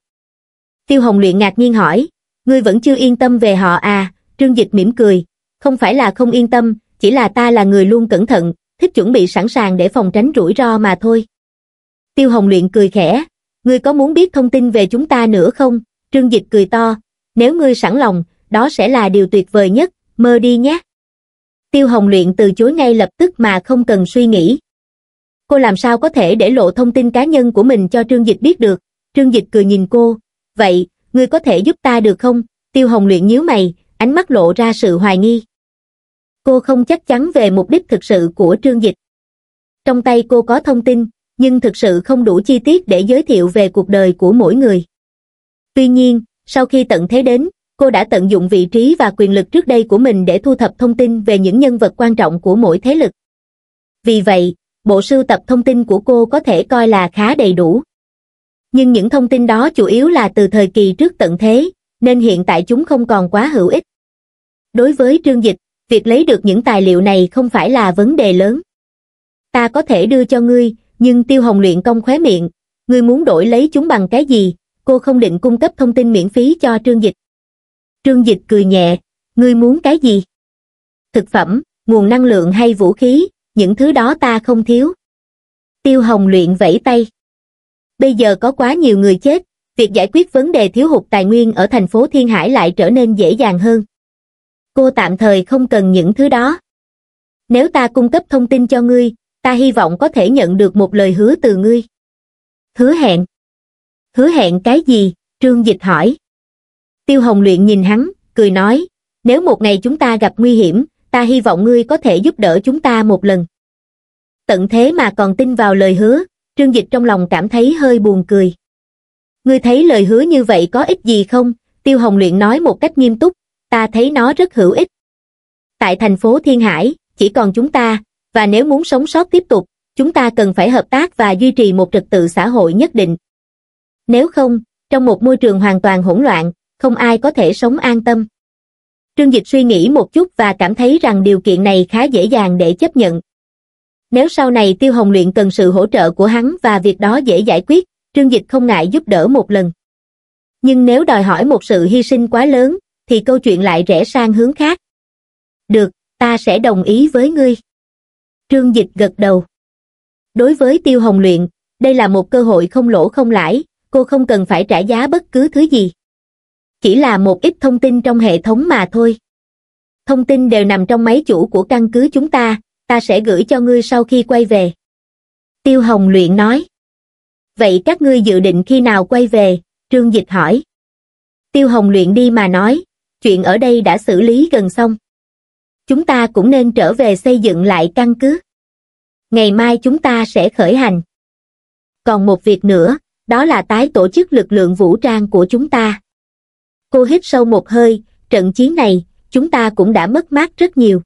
Tiêu Hồng Luyện ngạc nhiên hỏi, ngươi vẫn chưa yên tâm về họ à, Trương Dịch mỉm cười, không phải là không yên tâm, chỉ là ta là người luôn cẩn thận, thích chuẩn bị sẵn sàng để phòng tránh rủi ro mà thôi. Tiêu Hồng Luyện cười khẽ, ngươi có muốn biết thông tin về chúng ta nữa không? Trương Dịch cười to, nếu ngươi sẵn lòng, đó sẽ là điều tuyệt vời nhất, mơ đi nhé. Tiêu Hồng Luyện từ chối ngay lập tức mà không cần suy nghĩ. Cô làm sao có thể để lộ thông tin cá nhân của mình cho Trương Dịch biết được? Trương Dịch cười nhìn cô. Vậy, ngươi có thể giúp ta được không? Tiêu Hồng Luyện nhíu mày, ánh mắt lộ ra sự hoài nghi. Cô không chắc chắn về mục đích thực sự của Trương Dịch. Trong tay cô có thông tin, nhưng thực sự không đủ chi tiết để giới thiệu về cuộc đời của mỗi người. Tuy nhiên, sau khi tận thế đến, cô đã tận dụng vị trí và quyền lực trước đây của mình để thu thập thông tin về những nhân vật quan trọng của mỗi thế lực. Vì vậy, bộ sưu tập thông tin của cô có thể coi là khá đầy đủ. Nhưng những thông tin đó chủ yếu là từ thời kỳ trước tận thế, nên hiện tại chúng không còn quá hữu ích. Đối với Trương Dịch, việc lấy được những tài liệu này không phải là vấn đề lớn. Ta có thể đưa cho ngươi, nhưng Tiêu Hồng luyện công khóe miệng, ngươi muốn đổi lấy chúng bằng cái gì, cô không định cung cấp thông tin miễn phí cho Trương Dịch. Trương Dịch cười nhẹ, ngươi muốn cái gì? Thực phẩm, nguồn năng lượng hay vũ khí, những thứ đó ta không thiếu. Tiêu Hồng luyện vẫy tay. Bây giờ có quá nhiều người chết, việc giải quyết vấn đề thiếu hụt tài nguyên ở thành phố Thiên Hải lại trở nên dễ dàng hơn. Cô tạm thời không cần những thứ đó. Nếu ta cung cấp thông tin cho ngươi, ta hy vọng có thể nhận được một lời hứa từ ngươi. Hứa hẹn. Hứa hẹn cái gì? Trương Dịch hỏi. Tiêu Hồng Luyện nhìn hắn, cười nói, nếu một ngày chúng ta gặp nguy hiểm, ta hy vọng ngươi có thể giúp đỡ chúng ta một lần. Tận thế mà còn tin vào lời hứa, Trương Dịch trong lòng cảm thấy hơi buồn cười. Ngươi thấy lời hứa như vậy có ích gì không? Tiêu Hồng Luyện nói một cách nghiêm túc, ta thấy nó rất hữu ích. Tại thành phố Thiên Hải, chỉ còn chúng ta, và nếu muốn sống sót tiếp tục, chúng ta cần phải hợp tác và duy trì một trật tự xã hội nhất định. Nếu không, trong một môi trường hoàn toàn hỗn loạn, không ai có thể sống an tâm trương dịch suy nghĩ một chút và cảm thấy rằng điều kiện này khá dễ dàng để chấp nhận nếu sau này tiêu hồng luyện cần sự hỗ trợ của hắn và việc đó dễ giải quyết trương dịch không ngại giúp đỡ một lần nhưng nếu đòi hỏi một sự hy sinh quá lớn thì câu chuyện lại rẽ sang hướng khác được ta sẽ đồng ý với ngươi trương dịch gật đầu đối với tiêu hồng luyện đây là một cơ hội không lỗ không lãi cô không cần phải trả giá bất cứ thứ gì chỉ là một ít thông tin trong hệ thống mà thôi. Thông tin đều nằm trong máy chủ của căn cứ chúng ta, ta sẽ gửi cho ngươi sau khi quay về. Tiêu Hồng Luyện nói. Vậy các ngươi dự định khi nào quay về? Trương Dịch hỏi. Tiêu Hồng Luyện đi mà nói, chuyện ở đây đã xử lý gần xong. Chúng ta cũng nên trở về xây dựng lại căn cứ. Ngày mai chúng ta sẽ khởi hành. Còn một việc nữa, đó là tái tổ chức lực lượng vũ trang của chúng ta cô hít sâu một hơi trận chiến này chúng ta cũng đã mất mát rất nhiều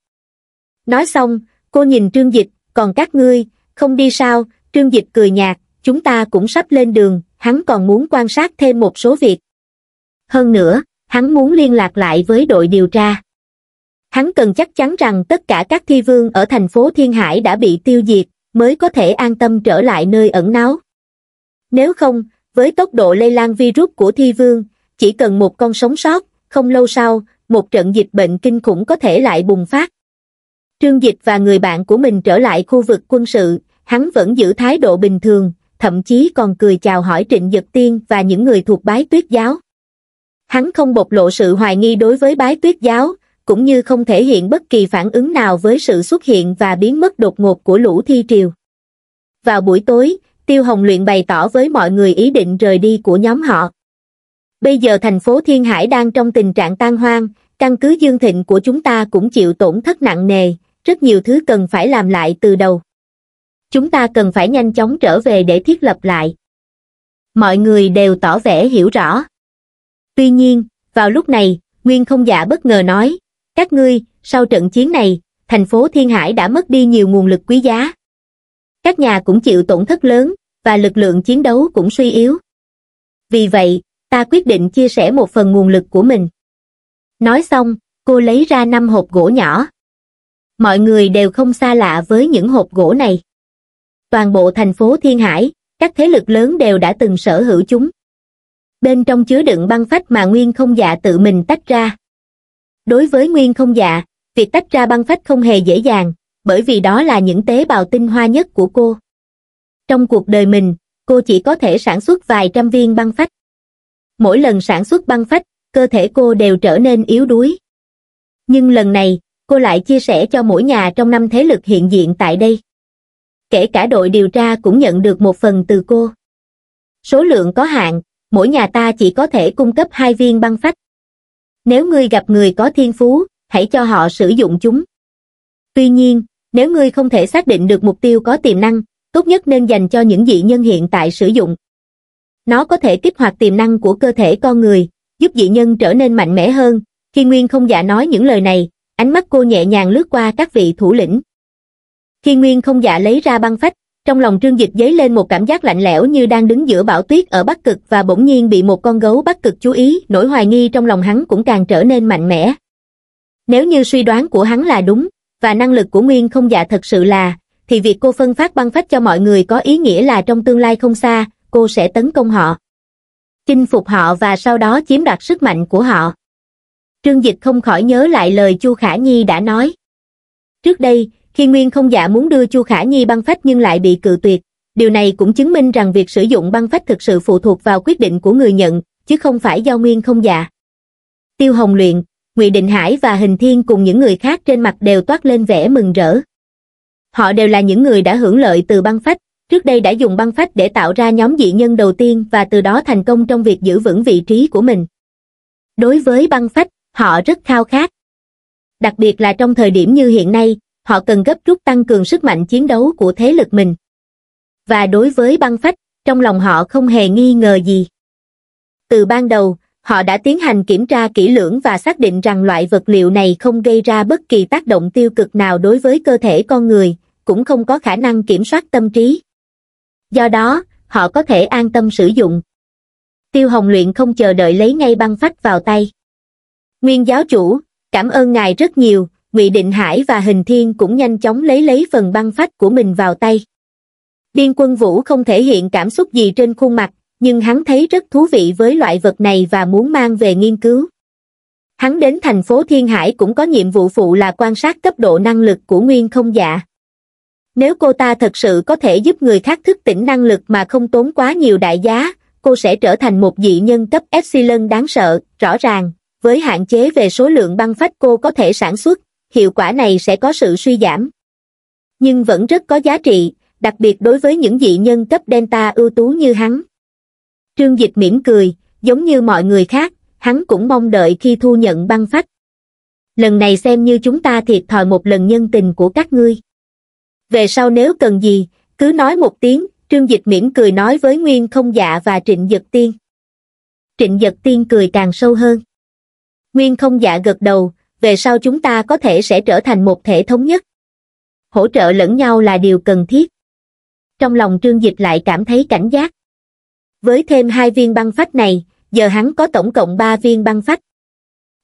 nói xong cô nhìn trương dịch còn các ngươi không đi sao trương dịch cười nhạt chúng ta cũng sắp lên đường hắn còn muốn quan sát thêm một số việc hơn nữa hắn muốn liên lạc lại với đội điều tra hắn cần chắc chắn rằng tất cả các thi vương ở thành phố thiên hải đã bị tiêu diệt mới có thể an tâm trở lại nơi ẩn náu nếu không với tốc độ lây lan virus của thi vương chỉ cần một con sống sót, không lâu sau, một trận dịch bệnh kinh khủng có thể lại bùng phát. Trương Dịch và người bạn của mình trở lại khu vực quân sự, hắn vẫn giữ thái độ bình thường, thậm chí còn cười chào hỏi Trịnh Dật Tiên và những người thuộc bái tuyết giáo. Hắn không bộc lộ sự hoài nghi đối với bái tuyết giáo, cũng như không thể hiện bất kỳ phản ứng nào với sự xuất hiện và biến mất đột ngột của lũ thi triều. Vào buổi tối, Tiêu Hồng Luyện bày tỏ với mọi người ý định rời đi của nhóm họ bây giờ thành phố Thiên Hải đang trong tình trạng tan hoang, căn cứ dương thịnh của chúng ta cũng chịu tổn thất nặng nề, rất nhiều thứ cần phải làm lại từ đầu. Chúng ta cần phải nhanh chóng trở về để thiết lập lại. Mọi người đều tỏ vẻ hiểu rõ. Tuy nhiên, vào lúc này, Nguyên không giả bất ngờ nói, các ngươi, sau trận chiến này, thành phố Thiên Hải đã mất đi nhiều nguồn lực quý giá. Các nhà cũng chịu tổn thất lớn, và lực lượng chiến đấu cũng suy yếu. Vì vậy, ta quyết định chia sẻ một phần nguồn lực của mình. Nói xong, cô lấy ra năm hộp gỗ nhỏ. Mọi người đều không xa lạ với những hộp gỗ này. Toàn bộ thành phố Thiên Hải, các thế lực lớn đều đã từng sở hữu chúng. Bên trong chứa đựng băng phách mà Nguyên Không Dạ tự mình tách ra. Đối với Nguyên Không Dạ, việc tách ra băng phách không hề dễ dàng, bởi vì đó là những tế bào tinh hoa nhất của cô. Trong cuộc đời mình, cô chỉ có thể sản xuất vài trăm viên băng phách mỗi lần sản xuất băng phách, cơ thể cô đều trở nên yếu đuối. Nhưng lần này, cô lại chia sẻ cho mỗi nhà trong năm thế lực hiện diện tại đây. Kể cả đội điều tra cũng nhận được một phần từ cô. Số lượng có hạn, mỗi nhà ta chỉ có thể cung cấp hai viên băng phách. Nếu ngươi gặp người có thiên phú, hãy cho họ sử dụng chúng. Tuy nhiên, nếu ngươi không thể xác định được mục tiêu có tiềm năng, tốt nhất nên dành cho những dị nhân hiện tại sử dụng, nó có thể kích hoạt tiềm năng của cơ thể con người, giúp dị nhân trở nên mạnh mẽ hơn. Khi Nguyên không dạ nói những lời này, ánh mắt cô nhẹ nhàng lướt qua các vị thủ lĩnh. Khi Nguyên không dạ lấy ra băng phách, trong lòng Trương Dịch dấy lên một cảm giác lạnh lẽo như đang đứng giữa bão tuyết ở Bắc Cực và bỗng nhiên bị một con gấu Bắc Cực chú ý, nỗi hoài nghi trong lòng hắn cũng càng trở nên mạnh mẽ. Nếu như suy đoán của hắn là đúng, và năng lực của Nguyên không dạ thật sự là, thì việc cô phân phát băng phách cho mọi người có ý nghĩa là trong tương lai không xa, cô sẽ tấn công họ. Chinh phục họ và sau đó chiếm đoạt sức mạnh của họ. Trương Dịch không khỏi nhớ lại lời Chu Khả Nhi đã nói. Trước đây, khi Nguyên không dạ muốn đưa Chu Khả Nhi băng phách nhưng lại bị cự tuyệt, điều này cũng chứng minh rằng việc sử dụng băng phách thực sự phụ thuộc vào quyết định của người nhận, chứ không phải do Nguyên không dạ. Tiêu Hồng Luyện, Ngụy Định Hải và Hình Thiên cùng những người khác trên mặt đều toát lên vẻ mừng rỡ. Họ đều là những người đã hưởng lợi từ băng phách, trước đây đã dùng băng phách để tạo ra nhóm dị nhân đầu tiên và từ đó thành công trong việc giữ vững vị trí của mình. Đối với băng phách, họ rất khao khát. Đặc biệt là trong thời điểm như hiện nay, họ cần gấp rút tăng cường sức mạnh chiến đấu của thế lực mình. Và đối với băng phách, trong lòng họ không hề nghi ngờ gì. Từ ban đầu, họ đã tiến hành kiểm tra kỹ lưỡng và xác định rằng loại vật liệu này không gây ra bất kỳ tác động tiêu cực nào đối với cơ thể con người, cũng không có khả năng kiểm soát tâm trí do đó, họ có thể an tâm sử dụng. Tiêu Hồng Luyện không chờ đợi lấy ngay băng phách vào tay. Nguyên giáo chủ, cảm ơn ngài rất nhiều, Ngụy Định Hải và Hình Thiên cũng nhanh chóng lấy lấy phần băng phách của mình vào tay. Điên quân vũ không thể hiện cảm xúc gì trên khuôn mặt, nhưng hắn thấy rất thú vị với loại vật này và muốn mang về nghiên cứu. Hắn đến thành phố Thiên Hải cũng có nhiệm vụ phụ là quan sát cấp độ năng lực của nguyên không dạ. Nếu cô ta thật sự có thể giúp người khác thức tỉnh năng lực mà không tốn quá nhiều đại giá, cô sẽ trở thành một dị nhân cấp Epsilon đáng sợ, rõ ràng. Với hạn chế về số lượng băng phách cô có thể sản xuất, hiệu quả này sẽ có sự suy giảm. Nhưng vẫn rất có giá trị, đặc biệt đối với những dị nhân cấp Delta ưu tú như hắn. Trương Dịch mỉm cười, giống như mọi người khác, hắn cũng mong đợi khi thu nhận băng phách. Lần này xem như chúng ta thiệt thòi một lần nhân tình của các ngươi về sau nếu cần gì, cứ nói một tiếng, trương dịch miễn cười nói với Nguyên không dạ và trịnh giật tiên. Trịnh giật tiên cười càng sâu hơn. Nguyên không dạ gật đầu, về sau chúng ta có thể sẽ trở thành một thể thống nhất. Hỗ trợ lẫn nhau là điều cần thiết. Trong lòng trương dịch lại cảm thấy cảnh giác. Với thêm hai viên băng phách này, giờ hắn có tổng cộng ba viên băng phách.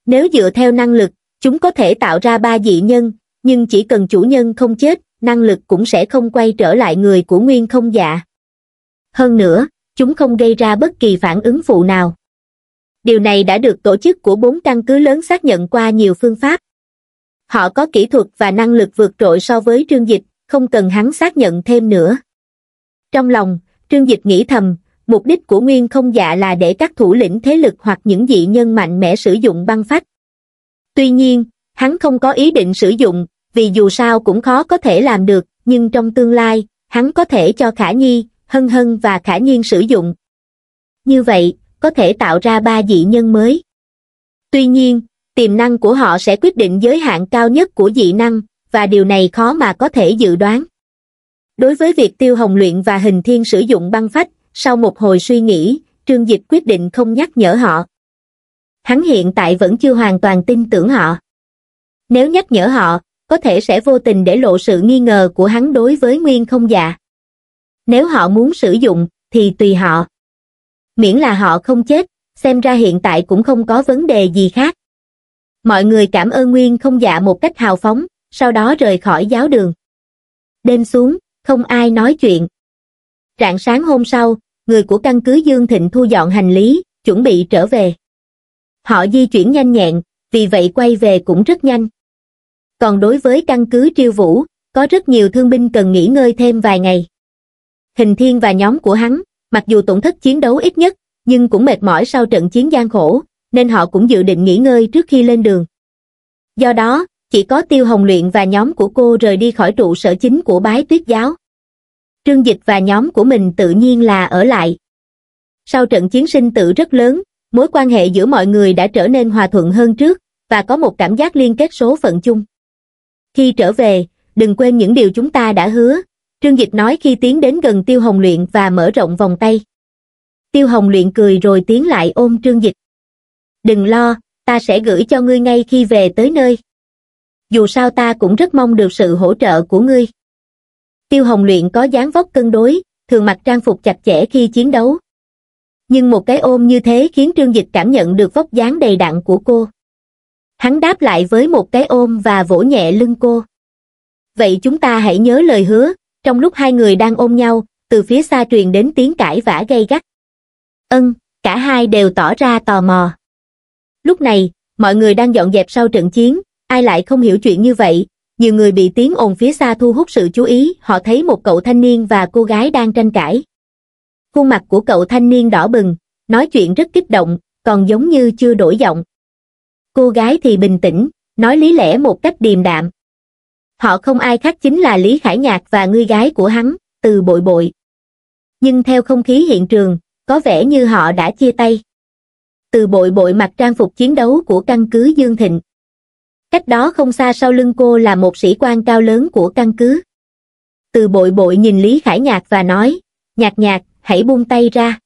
Nếu dựa theo năng lực, chúng có thể tạo ra ba dị nhân, nhưng chỉ cần chủ nhân không chết, năng lực cũng sẽ không quay trở lại người của nguyên không dạ. Hơn nữa, chúng không gây ra bất kỳ phản ứng phụ nào. Điều này đã được tổ chức của bốn căn cứ lớn xác nhận qua nhiều phương pháp. Họ có kỹ thuật và năng lực vượt trội so với trương dịch, không cần hắn xác nhận thêm nữa. Trong lòng, trương dịch nghĩ thầm, mục đích của nguyên không dạ là để các thủ lĩnh thế lực hoặc những dị nhân mạnh mẽ sử dụng băng phách. Tuy nhiên, hắn không có ý định sử dụng, vì dù sao cũng khó có thể làm được, nhưng trong tương lai, hắn có thể cho Khả Nhi, Hân Hân và Khả Nhiên sử dụng. Như vậy, có thể tạo ra ba dị nhân mới. Tuy nhiên, tiềm năng của họ sẽ quyết định giới hạn cao nhất của dị năng, và điều này khó mà có thể dự đoán. Đối với việc Tiêu Hồng Luyện và Hình Thiên sử dụng băng phách, sau một hồi suy nghĩ, Trương Dịch quyết định không nhắc nhở họ. Hắn hiện tại vẫn chưa hoàn toàn tin tưởng họ. Nếu nhắc nhở họ, có thể sẽ vô tình để lộ sự nghi ngờ của hắn đối với nguyên không dạ. Nếu họ muốn sử dụng, thì tùy họ. Miễn là họ không chết, xem ra hiện tại cũng không có vấn đề gì khác. Mọi người cảm ơn Nguyên không dạ một cách hào phóng, sau đó rời khỏi giáo đường. Đêm xuống, không ai nói chuyện. Rạng sáng hôm sau, người của căn cứ Dương Thịnh thu dọn hành lý, chuẩn bị trở về. Họ di chuyển nhanh nhẹn, vì vậy quay về cũng rất nhanh còn đối với căn cứ triêu vũ, có rất nhiều thương binh cần nghỉ ngơi thêm vài ngày. Hình thiên và nhóm của hắn, mặc dù tổn thất chiến đấu ít nhất, nhưng cũng mệt mỏi sau trận chiến gian khổ, nên họ cũng dự định nghỉ ngơi trước khi lên đường. Do đó, chỉ có Tiêu Hồng Luyện và nhóm của cô rời đi khỏi trụ sở chính của bái tuyết giáo. Trương Dịch và nhóm của mình tự nhiên là ở lại. Sau trận chiến sinh tử rất lớn, mối quan hệ giữa mọi người đã trở nên hòa thuận hơn trước, và có một cảm giác liên kết số phận chung khi trở về, đừng quên những điều chúng ta đã hứa, Trương Dịch nói khi tiến đến gần Tiêu Hồng Luyện và mở rộng vòng tay. Tiêu Hồng Luyện cười rồi tiến lại ôm Trương Dịch. Đừng lo, ta sẽ gửi cho ngươi ngay khi về tới nơi. Dù sao ta cũng rất mong được sự hỗ trợ của ngươi. Tiêu Hồng Luyện có dáng vóc cân đối, thường mặc trang phục chặt chẽ khi chiến đấu. Nhưng một cái ôm như thế khiến Trương Dịch cảm nhận được vóc dáng đầy đặn của cô hắn đáp lại với một cái ôm và vỗ nhẹ lưng cô vậy chúng ta hãy nhớ lời hứa trong lúc hai người đang ôm nhau từ phía xa truyền đến tiếng cãi vã gay gắt ân cả hai đều tỏ ra tò mò lúc này mọi người đang dọn dẹp sau trận chiến ai lại không hiểu chuyện như vậy nhiều người bị tiếng ồn phía xa thu hút sự chú ý họ thấy một cậu thanh niên và cô gái đang tranh cãi khuôn mặt của cậu thanh niên đỏ bừng nói chuyện rất kích động còn giống như chưa đổi giọng cô gái thì bình tĩnh, nói lý lẽ một cách điềm đạm. Họ không ai khác chính là Lý Khải Nhạc và người gái của hắn, từ bội bội. Nhưng theo không khí hiện trường, có vẻ như họ đã chia tay. Từ bội bội mặc trang phục chiến đấu của căn cứ Dương Thịnh. Cách đó không xa sau lưng cô là một sĩ quan cao lớn của căn cứ. Từ bội bội nhìn Lý Khải Nhạc và nói, nhạc nhạc, hãy buông tay ra.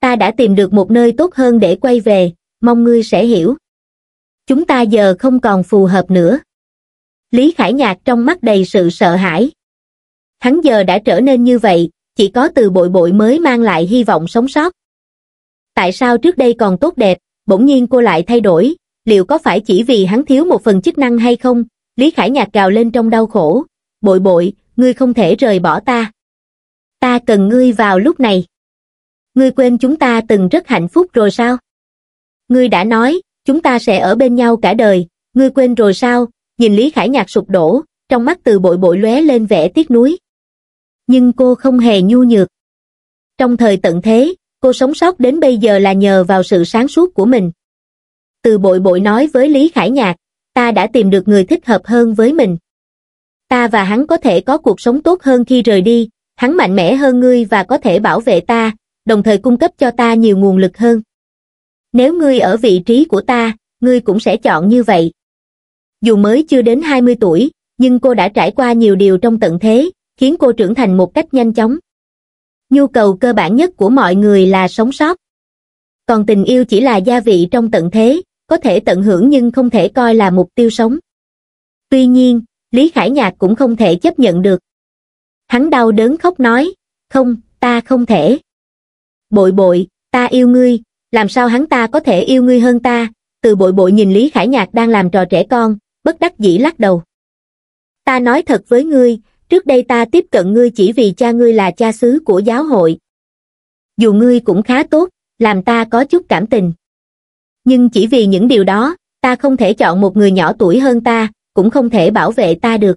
Ta đã tìm được một nơi tốt hơn để quay về, mong ngươi sẽ hiểu chúng ta giờ không còn phù hợp nữa lý khải nhạc trong mắt đầy sự sợ hãi hắn giờ đã trở nên như vậy chỉ có từ bội bội mới mang lại hy vọng sống sót tại sao trước đây còn tốt đẹp bỗng nhiên cô lại thay đổi liệu có phải chỉ vì hắn thiếu một phần chức năng hay không lý khải nhạc gào lên trong đau khổ bội bội ngươi không thể rời bỏ ta ta cần ngươi vào lúc này ngươi quên chúng ta từng rất hạnh phúc rồi sao ngươi đã nói chúng ta sẽ ở bên nhau cả đời, ngươi quên rồi sao, nhìn Lý Khải Nhạc sụp đổ, trong mắt từ bội bội lóe lên vẻ tiếc nuối. Nhưng cô không hề nhu nhược. Trong thời tận thế, cô sống sót đến bây giờ là nhờ vào sự sáng suốt của mình. Từ bội bội nói với Lý Khải Nhạc, ta đã tìm được người thích hợp hơn với mình. Ta và hắn có thể có cuộc sống tốt hơn khi rời đi, hắn mạnh mẽ hơn ngươi và có thể bảo vệ ta, đồng thời cung cấp cho ta nhiều nguồn lực hơn nếu ngươi ở vị trí của ta ngươi cũng sẽ chọn như vậy dù mới chưa đến hai mươi tuổi nhưng cô đã trải qua nhiều điều trong tận thế khiến cô trưởng thành một cách nhanh chóng nhu cầu cơ bản nhất của mọi người là sống sót còn tình yêu chỉ là gia vị trong tận thế có thể tận hưởng nhưng không thể coi là mục tiêu sống tuy nhiên lý khải nhạc cũng không thể chấp nhận được hắn đau đớn khóc nói không ta không thể bội bội ta yêu ngươi làm sao hắn ta có thể yêu ngươi hơn ta, từ bội bội nhìn Lý Khải Nhạc đang làm trò trẻ con, bất đắc dĩ lắc đầu. Ta nói thật với ngươi, trước đây ta tiếp cận ngươi chỉ vì cha ngươi là cha xứ của giáo hội. Dù ngươi cũng khá tốt, làm ta có chút cảm tình. Nhưng chỉ vì những điều đó, ta không thể chọn một người nhỏ tuổi hơn ta, cũng không thể bảo vệ ta được.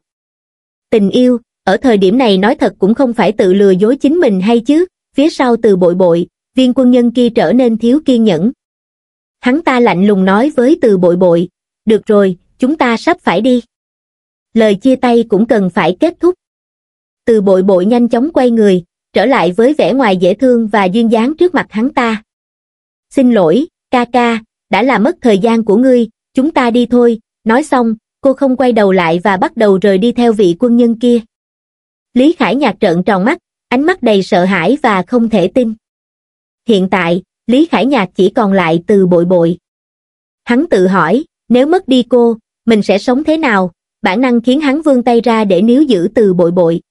Tình yêu, ở thời điểm này nói thật cũng không phải tự lừa dối chính mình hay chứ, phía sau từ bội bội, viên quân nhân kia trở nên thiếu kiên nhẫn. Hắn ta lạnh lùng nói với từ bội bội, được rồi, chúng ta sắp phải đi. Lời chia tay cũng cần phải kết thúc. Từ bội bội nhanh chóng quay người, trở lại với vẻ ngoài dễ thương và duyên dáng trước mặt hắn ta. Xin lỗi, ca ca, đã làm mất thời gian của ngươi, chúng ta đi thôi, nói xong, cô không quay đầu lại và bắt đầu rời đi theo vị quân nhân kia. Lý Khải Nhạc trợn tròn mắt, ánh mắt đầy sợ hãi và không thể tin. Hiện tại, Lý Khải Nhạc chỉ còn lại từ bội bội. Hắn tự hỏi, nếu mất đi cô, mình sẽ sống thế nào? Bản năng khiến hắn vươn tay ra để níu giữ từ bội bội.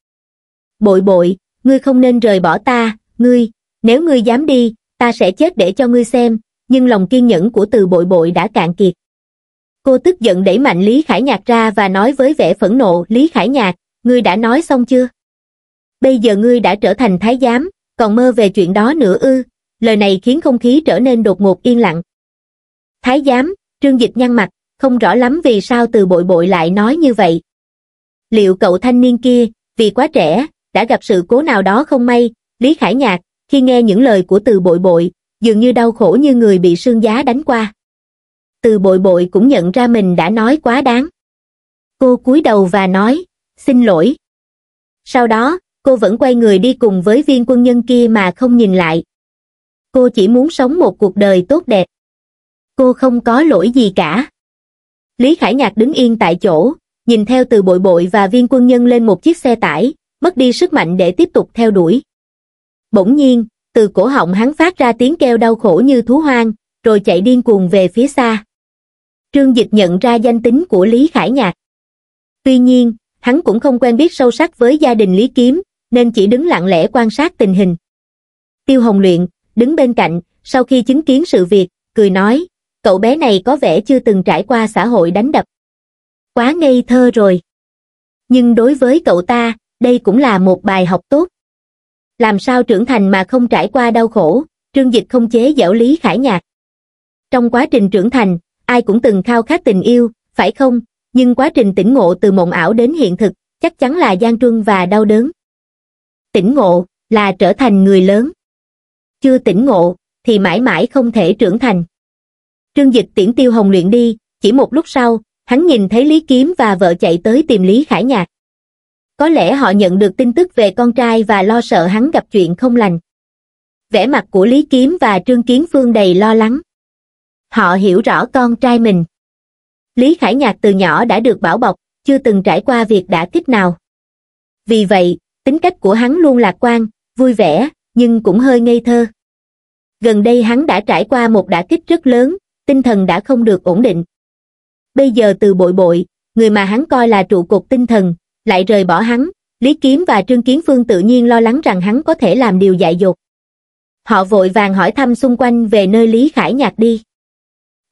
Bội bội, ngươi không nên rời bỏ ta, ngươi, nếu ngươi dám đi, ta sẽ chết để cho ngươi xem, nhưng lòng kiên nhẫn của từ bội bội đã cạn kiệt. Cô tức giận đẩy mạnh Lý Khải Nhạc ra và nói với vẻ phẫn nộ, Lý Khải Nhạc, ngươi đã nói xong chưa? Bây giờ ngươi đã trở thành thái giám, còn mơ về chuyện đó nữa ư? lời này khiến không khí trở nên đột ngột yên lặng. Thái giám, trương dịch nhăn mặt, không rõ lắm vì sao từ bội bội lại nói như vậy. Liệu cậu thanh niên kia, vì quá trẻ, đã gặp sự cố nào đó không may, Lý Khải Nhạc, khi nghe những lời của từ bội bội, dường như đau khổ như người bị sương giá đánh qua. Từ bội bội cũng nhận ra mình đã nói quá đáng. Cô cúi đầu và nói, xin lỗi. Sau đó, cô vẫn quay người đi cùng với viên quân nhân kia mà không nhìn lại cô chỉ muốn sống một cuộc đời tốt đẹp. Cô không có lỗi gì cả. Lý Khải Nhạc đứng yên tại chỗ, nhìn theo từ bội bội và viên quân nhân lên một chiếc xe tải, mất đi sức mạnh để tiếp tục theo đuổi. Bỗng nhiên, từ cổ họng hắn phát ra tiếng kêu đau khổ như thú hoang, rồi chạy điên cuồng về phía xa. Trương Dịch nhận ra danh tính của Lý Khải Nhạc. Tuy nhiên, hắn cũng không quen biết sâu sắc với gia đình Lý Kiếm, nên chỉ đứng lặng lẽ quan sát tình hình. Tiêu Hồng Luyện, đứng bên cạnh, sau khi chứng kiến sự việc, cười nói, cậu bé này có vẻ chưa từng trải qua xã hội đánh đập. Quá ngây thơ rồi. Nhưng đối với cậu ta, đây cũng là một bài học tốt. Làm sao trưởng thành mà không trải qua đau khổ, trương dịch không chế dẻo lý khải nhạc. Trong quá trình trưởng thành, ai cũng từng khao khát tình yêu, phải không? Nhưng quá trình tỉnh ngộ từ mộng ảo đến hiện thực, chắc chắn là gian truân và đau đớn. Tỉnh ngộ là trở thành người lớn chưa tỉnh ngộ, thì mãi mãi không thể trưởng thành. Trương Dịch tiễn Tiêu Hồng luyện đi, chỉ một lúc sau, hắn nhìn thấy Lý Kiếm và vợ chạy tới tìm Lý Khải Nhạc. Có lẽ họ nhận được tin tức về con trai và lo sợ hắn gặp chuyện không lành. Vẻ mặt của Lý Kiếm và Trương Kiến Phương đầy lo lắng. Họ hiểu rõ con trai mình. Lý Khải Nhạc từ nhỏ đã được bảo bọc, chưa từng trải qua việc đã kích nào. Vì vậy, tính cách của hắn luôn lạc quan, vui vẻ, nhưng cũng hơi ngây thơ. Gần đây hắn đã trải qua một đả kích rất lớn, tinh thần đã không được ổn định. Bây giờ từ bội bội, người mà hắn coi là trụ cột tinh thần, lại rời bỏ hắn, Lý Kiếm và Trương Kiến Phương tự nhiên lo lắng rằng hắn có thể làm điều dại dột. Họ vội vàng hỏi thăm xung quanh về nơi Lý Khải Nhạc đi.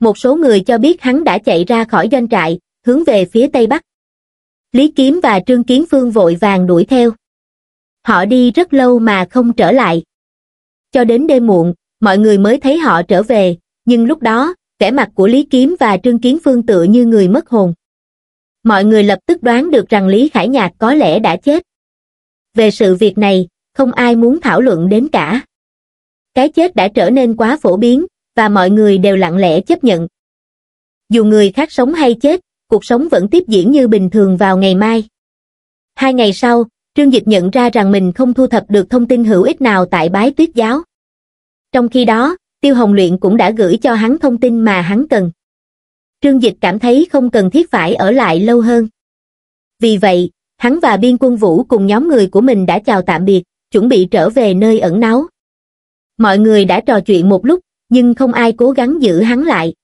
Một số người cho biết hắn đã chạy ra khỏi doanh trại, hướng về phía Tây Bắc. Lý Kiếm và Trương Kiến Phương vội vàng đuổi theo họ đi rất lâu mà không trở lại. Cho đến đêm muộn, mọi người mới thấy họ trở về, nhưng lúc đó, vẻ mặt của Lý Kiếm và Trương Kiến Phương tựa như người mất hồn. Mọi người lập tức đoán được rằng Lý Khải Nhạc có lẽ đã chết. Về sự việc này, không ai muốn thảo luận đến cả. Cái chết đã trở nên quá phổ biến, và mọi người đều lặng lẽ chấp nhận. Dù người khác sống hay chết, cuộc sống vẫn tiếp diễn như bình thường vào ngày mai. Hai ngày sau, trương dịch nhận ra rằng mình không thu thập được thông tin hữu ích nào tại bái tuyết giáo trong khi đó tiêu hồng luyện cũng đã gửi cho hắn thông tin mà hắn cần trương dịch cảm thấy không cần thiết phải ở lại lâu hơn vì vậy hắn và biên quân vũ cùng nhóm người của mình đã chào tạm biệt chuẩn bị trở về nơi ẩn náu mọi người đã trò chuyện một lúc nhưng không ai cố gắng giữ hắn lại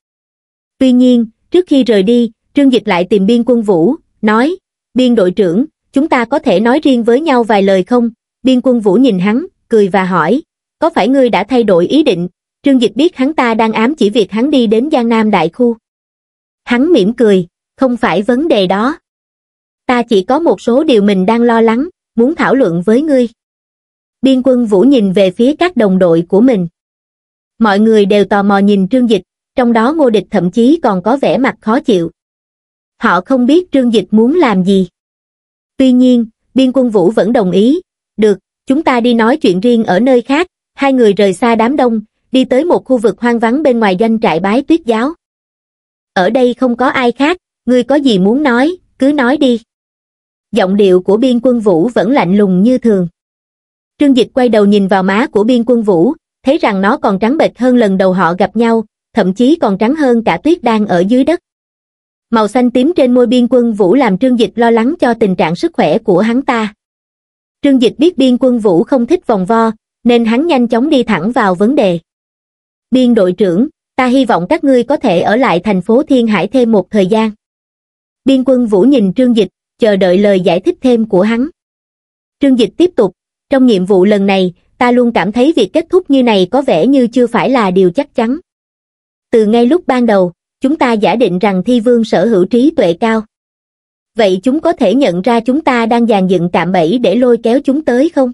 tuy nhiên trước khi rời đi trương dịch lại tìm biên quân vũ nói biên đội trưởng chúng ta có thể nói riêng với nhau vài lời không? Biên quân Vũ nhìn hắn, cười và hỏi, có phải ngươi đã thay đổi ý định? Trương Dịch biết hắn ta đang ám chỉ việc hắn đi đến Giang Nam Đại Khu. Hắn mỉm cười, không phải vấn đề đó. Ta chỉ có một số điều mình đang lo lắng, muốn thảo luận với ngươi. Biên quân Vũ nhìn về phía các đồng đội của mình. Mọi người đều tò mò nhìn Trương Dịch, trong đó Ngô Địch thậm chí còn có vẻ mặt khó chịu. Họ không biết Trương Dịch muốn làm gì. Tuy nhiên, biên quân vũ vẫn đồng ý. Được, chúng ta đi nói chuyện riêng ở nơi khác. Hai người rời xa đám đông, đi tới một khu vực hoang vắng bên ngoài danh trại bái tuyết giáo. Ở đây không có ai khác, ngươi có gì muốn nói, cứ nói đi. Giọng điệu của biên quân vũ vẫn lạnh lùng như thường. Trương Dịch quay đầu nhìn vào má của biên quân vũ, thấy rằng nó còn trắng bệch hơn lần đầu họ gặp nhau, thậm chí còn trắng hơn cả tuyết đang ở dưới đất màu xanh tím trên môi biên quân vũ làm trương dịch lo lắng cho tình trạng sức khỏe của hắn ta. Trương dịch biết biên quân vũ không thích vòng vo, nên hắn nhanh chóng đi thẳng vào vấn đề. Biên đội trưởng, ta hy vọng các ngươi có thể ở lại thành phố Thiên Hải thêm một thời gian. Biên quân Vũ nhìn Trương Dịch, chờ đợi lời giải thích thêm của hắn. Trương Dịch tiếp tục, trong nhiệm vụ lần này, ta luôn cảm thấy việc kết thúc như này có vẻ như chưa phải là điều chắc chắn. Từ ngay lúc ban đầu, chúng ta giả định rằng thi vương sở hữu trí tuệ cao. Vậy chúng có thể nhận ra chúng ta đang dàn dựng cạm bẫy để lôi kéo chúng tới không?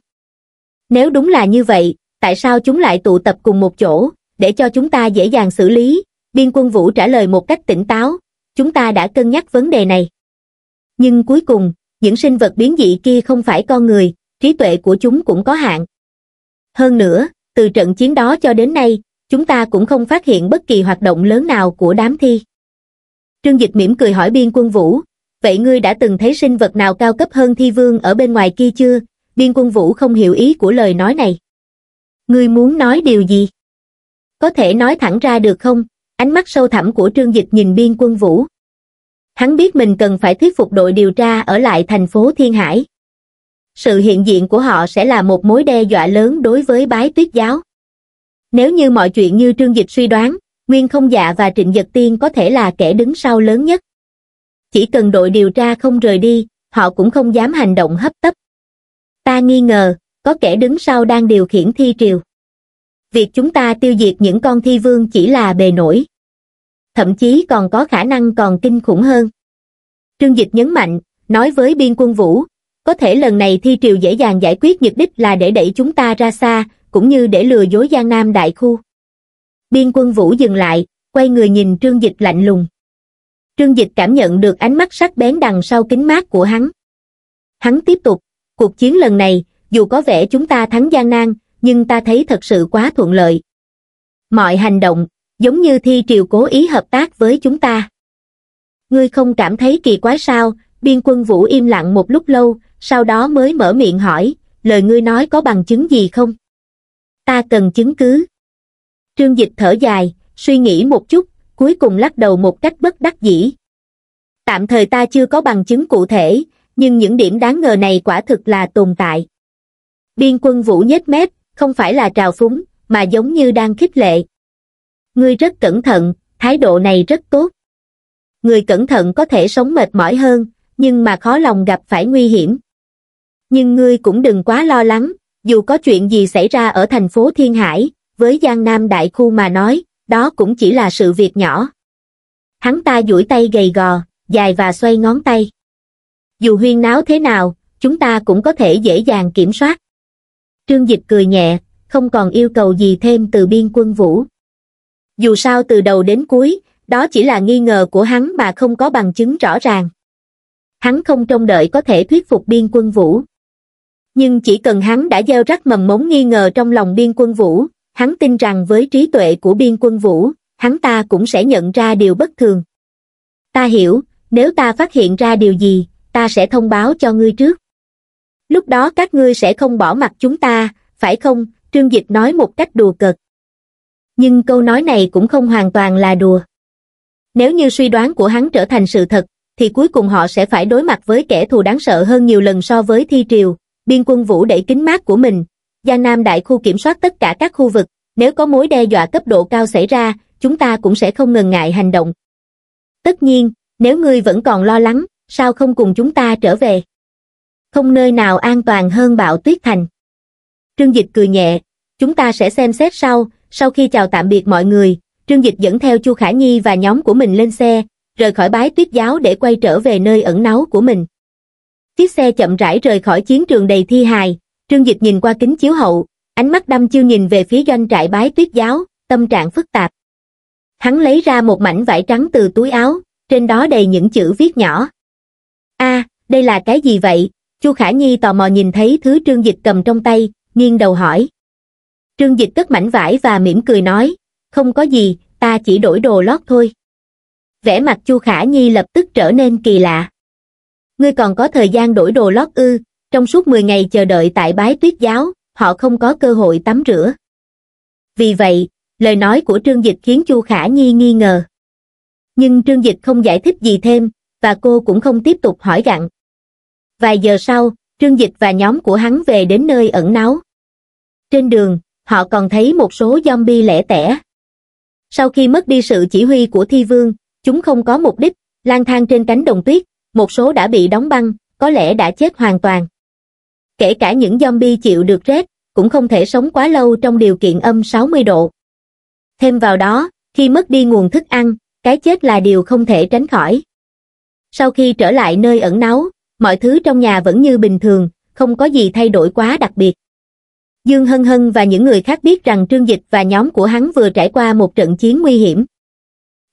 Nếu đúng là như vậy, tại sao chúng lại tụ tập cùng một chỗ, để cho chúng ta dễ dàng xử lý? Biên quân Vũ trả lời một cách tỉnh táo, chúng ta đã cân nhắc vấn đề này. Nhưng cuối cùng, những sinh vật biến dị kia không phải con người, trí tuệ của chúng cũng có hạn. Hơn nữa, từ trận chiến đó cho đến nay, chúng ta cũng không phát hiện bất kỳ hoạt động lớn nào của đám thi. Trương Dịch mỉm cười hỏi biên quân vũ, vậy ngươi đã từng thấy sinh vật nào cao cấp hơn thi vương ở bên ngoài kia chưa? Biên quân vũ không hiểu ý của lời nói này. Ngươi muốn nói điều gì? Có thể nói thẳng ra được không? Ánh mắt sâu thẳm của Trương Dịch nhìn biên quân vũ. Hắn biết mình cần phải thuyết phục đội điều tra ở lại thành phố Thiên Hải. Sự hiện diện của họ sẽ là một mối đe dọa lớn đối với bái tuyết giáo nếu như mọi chuyện như trương dịch suy đoán nguyên không dạ và trịnh dật tiên có thể là kẻ đứng sau lớn nhất chỉ cần đội điều tra không rời đi họ cũng không dám hành động hấp tấp ta nghi ngờ có kẻ đứng sau đang điều khiển thi triều việc chúng ta tiêu diệt những con thi vương chỉ là bề nổi thậm chí còn có khả năng còn kinh khủng hơn trương dịch nhấn mạnh nói với biên quân vũ có thể lần này thi triều dễ dàng giải quyết nhược đích là để đẩy chúng ta ra xa cũng như để lừa dối Giang Nam đại khu. Biên quân Vũ dừng lại, quay người nhìn Trương Dịch lạnh lùng. Trương Dịch cảm nhận được ánh mắt sắc bén đằng sau kính mát của hắn. Hắn tiếp tục, cuộc chiến lần này, dù có vẻ chúng ta thắng gian nan, nhưng ta thấy thật sự quá thuận lợi. Mọi hành động, giống như thi triều cố ý hợp tác với chúng ta. Ngươi không cảm thấy kỳ quái sao, biên quân Vũ im lặng một lúc lâu, sau đó mới mở miệng hỏi, lời ngươi nói có bằng chứng gì không? ta cần chứng cứ trương dịch thở dài suy nghĩ một chút cuối cùng lắc đầu một cách bất đắc dĩ tạm thời ta chưa có bằng chứng cụ thể nhưng những điểm đáng ngờ này quả thực là tồn tại biên quân vũ nhếch mép không phải là trào phúng mà giống như đang khích lệ ngươi rất cẩn thận thái độ này rất tốt người cẩn thận có thể sống mệt mỏi hơn nhưng mà khó lòng gặp phải nguy hiểm nhưng ngươi cũng đừng quá lo lắng dù có chuyện gì xảy ra ở thành phố Thiên Hải, với Giang Nam đại khu mà nói, đó cũng chỉ là sự việc nhỏ. Hắn ta duỗi tay gầy gò, dài và xoay ngón tay. Dù huyên náo thế nào, chúng ta cũng có thể dễ dàng kiểm soát. Trương Dịch cười nhẹ, không còn yêu cầu gì thêm từ biên quân vũ. Dù sao từ đầu đến cuối, đó chỉ là nghi ngờ của hắn mà không có bằng chứng rõ ràng. Hắn không trông đợi có thể thuyết phục biên quân vũ nhưng chỉ cần hắn đã gieo rắc mầm mống nghi ngờ trong lòng biên quân vũ hắn tin rằng với trí tuệ của biên quân vũ hắn ta cũng sẽ nhận ra điều bất thường ta hiểu nếu ta phát hiện ra điều gì ta sẽ thông báo cho ngươi trước lúc đó các ngươi sẽ không bỏ mặt chúng ta phải không trương dịch nói một cách đùa cợt nhưng câu nói này cũng không hoàn toàn là đùa nếu như suy đoán của hắn trở thành sự thật thì cuối cùng họ sẽ phải đối mặt với kẻ thù đáng sợ hơn nhiều lần so với thi triều biên quân vũ đẩy kính mát của mình. Giang Nam đại khu kiểm soát tất cả các khu vực, nếu có mối đe dọa cấp độ cao xảy ra, chúng ta cũng sẽ không ngần ngại hành động. Tất nhiên, nếu ngươi vẫn còn lo lắng, sao không cùng chúng ta trở về? Không nơi nào an toàn hơn bạo tuyết thành. Trương Dịch cười nhẹ, chúng ta sẽ xem xét sau, sau khi chào tạm biệt mọi người, Trương Dịch dẫn theo Chu Khả Nhi và nhóm của mình lên xe, rời khỏi bái tuyết giáo để quay trở về nơi ẩn náu của mình. Chiếc xe chậm rãi rời khỏi chiến trường đầy thi hài, Trương Dịch nhìn qua kính chiếu hậu, ánh mắt đăm chiêu nhìn về phía doanh trại bái tuyết giáo, tâm trạng phức tạp. Hắn lấy ra một mảnh vải trắng từ túi áo, trên đó đầy những chữ viết nhỏ. a đây là cái gì vậy? Chu Khả Nhi tò mò nhìn thấy thứ Trương Dịch cầm trong tay, nghiêng đầu hỏi. Trương Dịch cất mảnh vải và mỉm cười nói, không có gì, ta chỉ đổi đồ lót thôi. Vẻ mặt Chu Khả Nhi lập tức trở nên kỳ lạ ngươi còn có thời gian đổi đồ lót ư, trong suốt 10 ngày chờ đợi tại bái tuyết giáo, họ không có cơ hội tắm rửa. Vì vậy, lời nói của Trương Dịch khiến Chu Khả Nhi nghi ngờ. Nhưng Trương Dịch không giải thích gì thêm, và cô cũng không tiếp tục hỏi gặn. Vài giờ sau, Trương Dịch và nhóm của hắn về đến nơi ẩn náu. Trên đường, họ còn thấy một số zombie lẻ tẻ. Sau khi mất đi sự chỉ huy của thi vương, chúng không có mục đích, lang thang trên cánh đồng tuyết, một số đã bị đóng băng, có lẽ đã chết hoàn toàn. Kể cả những zombie chịu được rét, cũng không thể sống quá lâu trong điều kiện âm 60 độ. Thêm vào đó, khi mất đi nguồn thức ăn, cái chết là điều không thể tránh khỏi. Sau khi trở lại nơi ẩn náu, mọi thứ trong nhà vẫn như bình thường, không có gì thay đổi quá đặc biệt. Dương Hân Hân và những người khác biết rằng Trương Dịch và nhóm của hắn vừa trải qua một trận chiến nguy hiểm.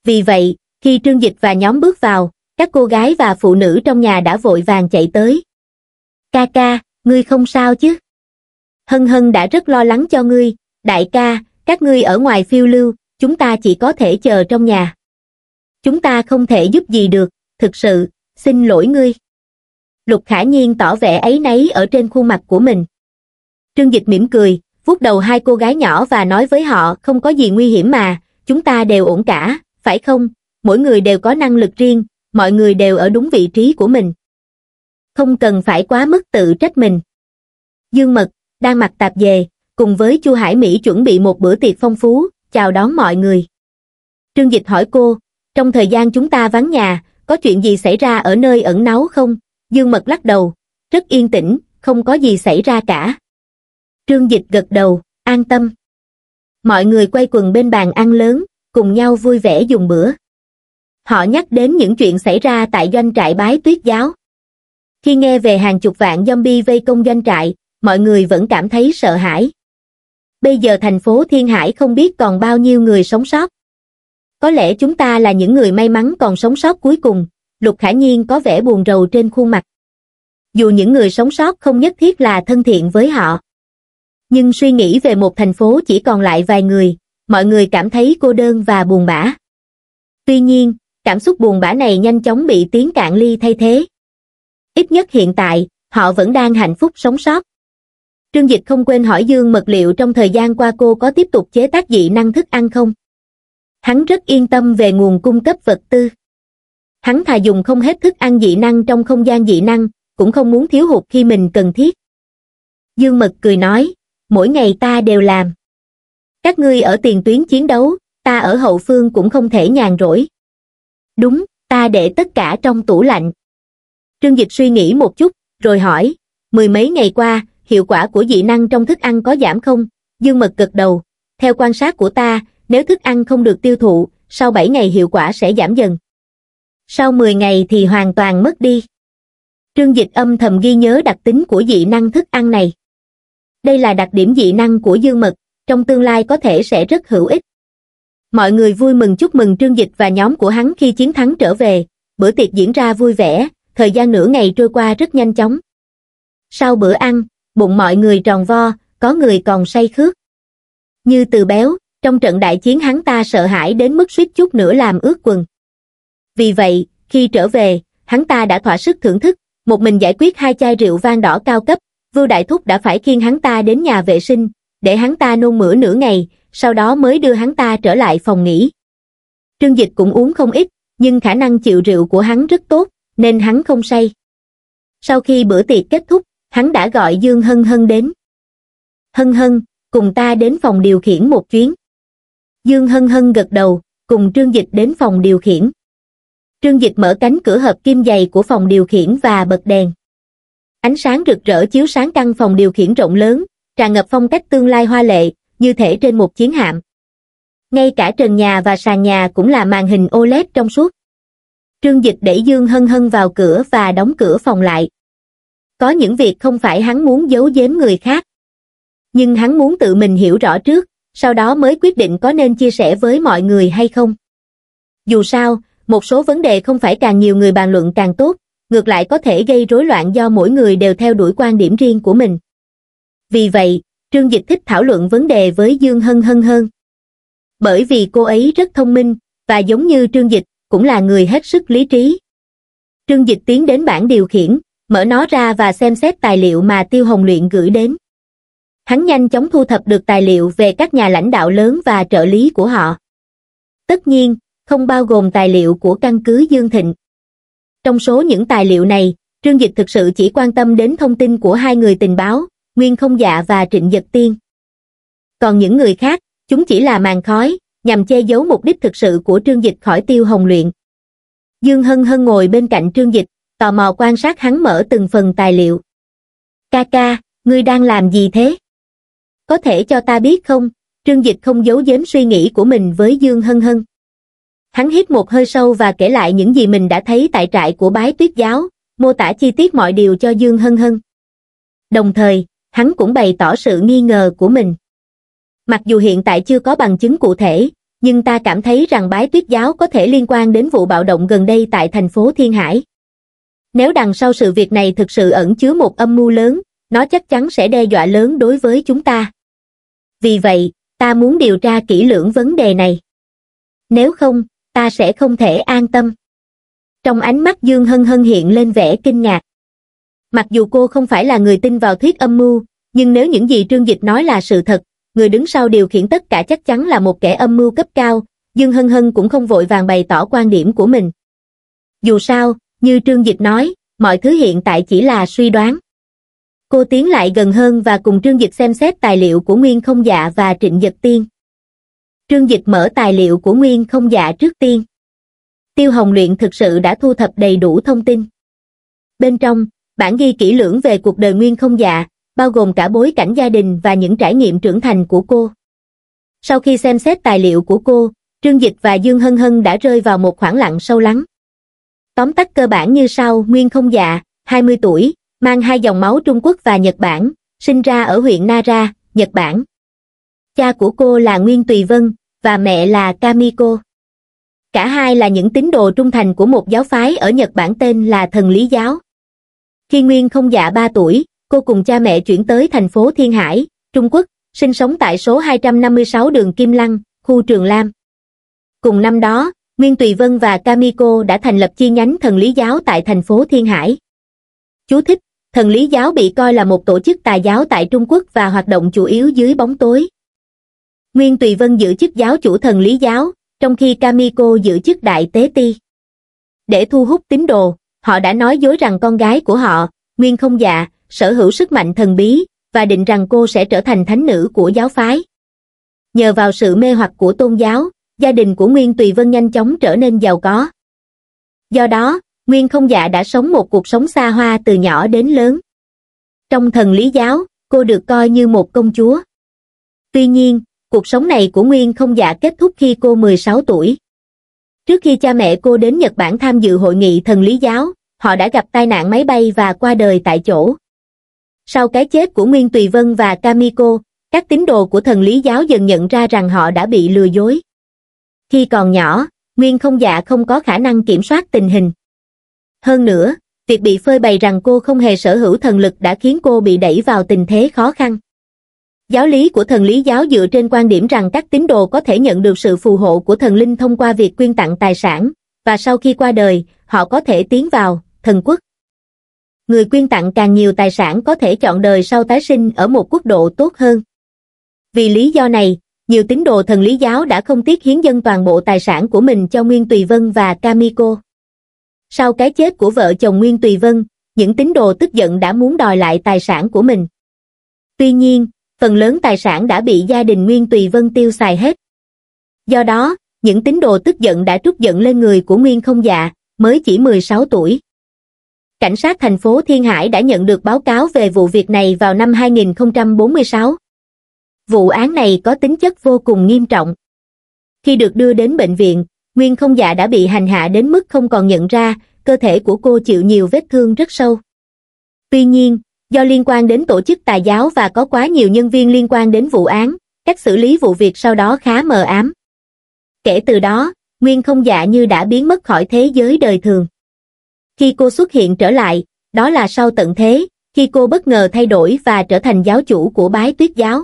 Vì vậy, khi Trương Dịch và nhóm bước vào, các cô gái và phụ nữ trong nhà đã vội vàng chạy tới ca ca ngươi không sao chứ hân hân đã rất lo lắng cho ngươi đại ca các ngươi ở ngoài phiêu lưu chúng ta chỉ có thể chờ trong nhà chúng ta không thể giúp gì được thực sự xin lỗi ngươi lục khả nhiên tỏ vẻ ấy nấy ở trên khuôn mặt của mình trương dịch mỉm cười vuốt đầu hai cô gái nhỏ và nói với họ không có gì nguy hiểm mà chúng ta đều ổn cả phải không mỗi người đều có năng lực riêng mọi người đều ở đúng vị trí của mình. Không cần phải quá mức tự trách mình. Dương Mật, đang mặc tạp dề, cùng với Chu Hải Mỹ chuẩn bị một bữa tiệc phong phú, chào đón mọi người. Trương Dịch hỏi cô, trong thời gian chúng ta vắng nhà, có chuyện gì xảy ra ở nơi ẩn náu không? Dương Mật lắc đầu, rất yên tĩnh, không có gì xảy ra cả. Trương Dịch gật đầu, an tâm. Mọi người quay quần bên bàn ăn lớn, cùng nhau vui vẻ dùng bữa họ nhắc đến những chuyện xảy ra tại doanh trại bái tuyết giáo. Khi nghe về hàng chục vạn zombie vây công doanh trại, mọi người vẫn cảm thấy sợ hãi. Bây giờ thành phố Thiên Hải không biết còn bao nhiêu người sống sót. Có lẽ chúng ta là những người may mắn còn sống sót cuối cùng, Lục Khả Nhiên có vẻ buồn rầu trên khuôn mặt. Dù những người sống sót không nhất thiết là thân thiện với họ. Nhưng suy nghĩ về một thành phố chỉ còn lại vài người, mọi người cảm thấy cô đơn và buồn bã. Tuy nhiên, cảm xúc buồn bã này nhanh chóng bị tiếng cạn ly thay thế. Ít nhất hiện tại, họ vẫn đang hạnh phúc sống sót. Trương Dịch không quên hỏi Dương Mật liệu trong thời gian qua cô có tiếp tục chế tác dị năng thức ăn không? Hắn rất yên tâm về nguồn cung cấp vật tư. Hắn thà dùng không hết thức ăn dị năng trong không gian dị năng, cũng không muốn thiếu hụt khi mình cần thiết. Dương Mật cười nói, mỗi ngày ta đều làm. Các ngươi ở tiền tuyến chiến đấu, ta ở hậu phương cũng không thể nhàn rỗi đúng ta để tất cả trong tủ lạnh trương dịch suy nghĩ một chút rồi hỏi mười mấy ngày qua hiệu quả của dị năng trong thức ăn có giảm không dương mật gật đầu theo quan sát của ta nếu thức ăn không được tiêu thụ sau bảy ngày hiệu quả sẽ giảm dần sau mười ngày thì hoàn toàn mất đi trương dịch âm thầm ghi nhớ đặc tính của dị năng thức ăn này đây là đặc điểm dị năng của dương mật trong tương lai có thể sẽ rất hữu ích mọi người vui mừng chúc mừng trương dịch và nhóm của hắn khi chiến thắng trở về bữa tiệc diễn ra vui vẻ thời gian nửa ngày trôi qua rất nhanh chóng sau bữa ăn bụng mọi người tròn vo có người còn say khước như từ béo trong trận đại chiến hắn ta sợ hãi đến mức suýt chút nữa làm ướt quần vì vậy khi trở về hắn ta đã thỏa sức thưởng thức một mình giải quyết hai chai rượu vang đỏ cao cấp vưu đại thúc đã phải khiêng hắn ta đến nhà vệ sinh để hắn ta nôn mửa nửa ngày sau đó mới đưa hắn ta trở lại phòng nghỉ. Trương Dịch cũng uống không ít, nhưng khả năng chịu rượu của hắn rất tốt, nên hắn không say. Sau khi bữa tiệc kết thúc, hắn đã gọi Dương Hân Hân đến. Hân Hân, cùng ta đến phòng điều khiển một chuyến. Dương Hân Hân gật đầu, cùng Trương Dịch đến phòng điều khiển. Trương Dịch mở cánh cửa hợp kim dày của phòng điều khiển và bật đèn. Ánh sáng rực rỡ chiếu sáng căn phòng điều khiển rộng lớn, tràn ngập phong cách tương lai hoa lệ, như thể trên một chiến hạm. Ngay cả trần nhà và sàn nhà cũng là màn hình OLED trong suốt. Trương Dịch đẩy Dương Hân Hân vào cửa và đóng cửa phòng lại. Có những việc không phải hắn muốn giấu giếm người khác. Nhưng hắn muốn tự mình hiểu rõ trước, sau đó mới quyết định có nên chia sẻ với mọi người hay không. Dù sao, một số vấn đề không phải càng nhiều người bàn luận càng tốt, ngược lại có thể gây rối loạn do mỗi người đều theo đuổi quan điểm riêng của mình. Vì vậy, Trương Dịch thích thảo luận vấn đề với Dương Hân Hân hơn. Bởi vì cô ấy rất thông minh, và giống như Trương Dịch, cũng là người hết sức lý trí. Trương Dịch tiến đến bảng điều khiển, mở nó ra và xem xét tài liệu mà Tiêu Hồng Luyện gửi đến. Hắn nhanh chóng thu thập được tài liệu về các nhà lãnh đạo lớn và trợ lý của họ. Tất nhiên, không bao gồm tài liệu của căn cứ Dương Thịnh. Trong số những tài liệu này, Trương Dịch thực sự chỉ quan tâm đến thông tin của hai người tình báo, Nguyên Không Dạ và Trịnh Dật Tiên. Còn những người khác, chúng chỉ là màn khói, nhằm che giấu mục đích thực sự của Trương Dịch khỏi tiêu hồng luyện. Dương Hân Hân ngồi bên cạnh Trương Dịch, tò mò quan sát hắn mở từng phần tài liệu. Ca ca, ngươi đang làm gì thế? Có thể cho ta biết không? Trương Dịch không giấu giếm suy nghĩ của mình với Dương Hân Hân. Hắn hít một hơi sâu và kể lại những gì mình đã thấy tại trại của bái tuyết giáo, mô tả chi tiết mọi điều cho Dương Hân Hân. Đồng thời, hắn cũng bày tỏ sự nghi ngờ của mình. Mặc dù hiện tại chưa có bằng chứng cụ thể, nhưng ta cảm thấy rằng bái tuyết giáo có thể liên quan đến vụ bạo động gần đây tại thành phố Thiên Hải. Nếu đằng sau sự việc này thực sự ẩn chứa một âm mưu lớn, nó chắc chắn sẽ đe dọa lớn đối với chúng ta. Vì vậy, ta muốn điều tra kỹ lưỡng vấn đề này. Nếu không, ta sẽ không thể an tâm. Trong ánh mắt Dương Hân Hân hiện lên vẻ kinh ngạc. Mặc dù cô không phải là người tin vào thuyết âm mưu, nhưng nếu những gì Trương Dịch nói là sự thật, người đứng sau điều khiển tất cả chắc chắn là một kẻ âm mưu cấp cao, Dương Hân Hân cũng không vội vàng bày tỏ quan điểm của mình. Dù sao, như Trương Dịch nói, mọi thứ hiện tại chỉ là suy đoán. Cô tiến lại gần hơn và cùng Trương Dịch xem xét tài liệu của Nguyên Không Dạ và Trịnh Dật Tiên. Trương Dịch mở tài liệu của Nguyên Không Dạ trước tiên. Tiêu Hồng Luyện thực sự đã thu thập đầy đủ thông tin. Bên trong, bản ghi kỹ lưỡng về cuộc đời Nguyên Không Dạ, bao gồm cả bối cảnh gia đình và những trải nghiệm trưởng thành của cô. Sau khi xem xét tài liệu của cô, Trương Dịch và Dương Hân Hân đã rơi vào một khoảng lặng sâu lắng. Tóm tắt cơ bản như sau, Nguyên Không Dạ, 20 tuổi, mang hai dòng máu Trung Quốc và Nhật Bản, sinh ra ở huyện Nara, Nhật Bản. Cha của cô là Nguyên Tùy Vân, và mẹ là Kamiko. Cả hai là những tín đồ trung thành của một giáo phái ở Nhật Bản tên là Thần Lý Giáo. Khi Nguyên không dạ 3 tuổi, cô cùng cha mẹ chuyển tới thành phố Thiên Hải, Trung Quốc, sinh sống tại số 256 đường Kim Lăng, khu Trường Lam. Cùng năm đó, Nguyên Tùy Vân và Kamiko đã thành lập chi nhánh thần lý giáo tại thành phố Thiên Hải. Chú thích, thần lý giáo bị coi là một tổ chức tà giáo tại Trung Quốc và hoạt động chủ yếu dưới bóng tối. Nguyên Tùy Vân giữ chức giáo chủ thần lý giáo, trong khi Kamiko giữ chức đại tế ti. Để thu hút tín đồ, họ đã nói dối rằng con gái của họ, Nguyên Không Dạ, sở hữu sức mạnh thần bí, và định rằng cô sẽ trở thành thánh nữ của giáo phái. Nhờ vào sự mê hoặc của tôn giáo, gia đình của Nguyên Tùy Vân nhanh chóng trở nên giàu có. Do đó, Nguyên Không Dạ đã sống một cuộc sống xa hoa từ nhỏ đến lớn. Trong thần lý giáo, cô được coi như một công chúa. Tuy nhiên, cuộc sống này của Nguyên Không Dạ kết thúc khi cô 16 tuổi trước khi cha mẹ cô đến Nhật Bản tham dự hội nghị thần lý giáo, họ đã gặp tai nạn máy bay và qua đời tại chỗ. Sau cái chết của Nguyên Tùy Vân và Kamiko, các tín đồ của thần lý giáo dần nhận ra rằng họ đã bị lừa dối. Khi còn nhỏ, Nguyên không dạ không có khả năng kiểm soát tình hình. Hơn nữa, việc bị phơi bày rằng cô không hề sở hữu thần lực đã khiến cô bị đẩy vào tình thế khó khăn. Giáo lý của thần lý giáo dựa trên quan điểm rằng các tín đồ có thể nhận được sự phù hộ của thần linh thông qua việc quyên tặng tài sản, và sau khi qua đời, họ có thể tiến vào thần quốc. Người quyên tặng càng nhiều tài sản có thể chọn đời sau tái sinh ở một quốc độ tốt hơn. Vì lý do này, nhiều tín đồ thần lý giáo đã không tiếc hiến dân toàn bộ tài sản của mình cho Nguyên Tùy Vân và Kamiko. Sau cái chết của vợ chồng Nguyên Tùy Vân, những tín đồ tức giận đã muốn đòi lại tài sản của mình. Tuy nhiên, phần lớn tài sản đã bị gia đình Nguyên Tùy Vân tiêu xài hết. Do đó, những tín đồ tức giận đã trút giận lên người của Nguyên không dạ, mới chỉ 16 tuổi. Cảnh sát thành phố Thiên Hải đã nhận được báo cáo về vụ việc này vào năm 2046. Vụ án này có tính chất vô cùng nghiêm trọng. Khi được đưa đến bệnh viện, Nguyên không dạ đã bị hành hạ đến mức không còn nhận ra, cơ thể của cô chịu nhiều vết thương rất sâu. Tuy nhiên, do liên quan đến tổ chức tà giáo và có quá nhiều nhân viên liên quan đến vụ án cách xử lý vụ việc sau đó khá mờ ám kể từ đó nguyên không dạ như đã biến mất khỏi thế giới đời thường khi cô xuất hiện trở lại đó là sau tận thế khi cô bất ngờ thay đổi và trở thành giáo chủ của bái tuyết giáo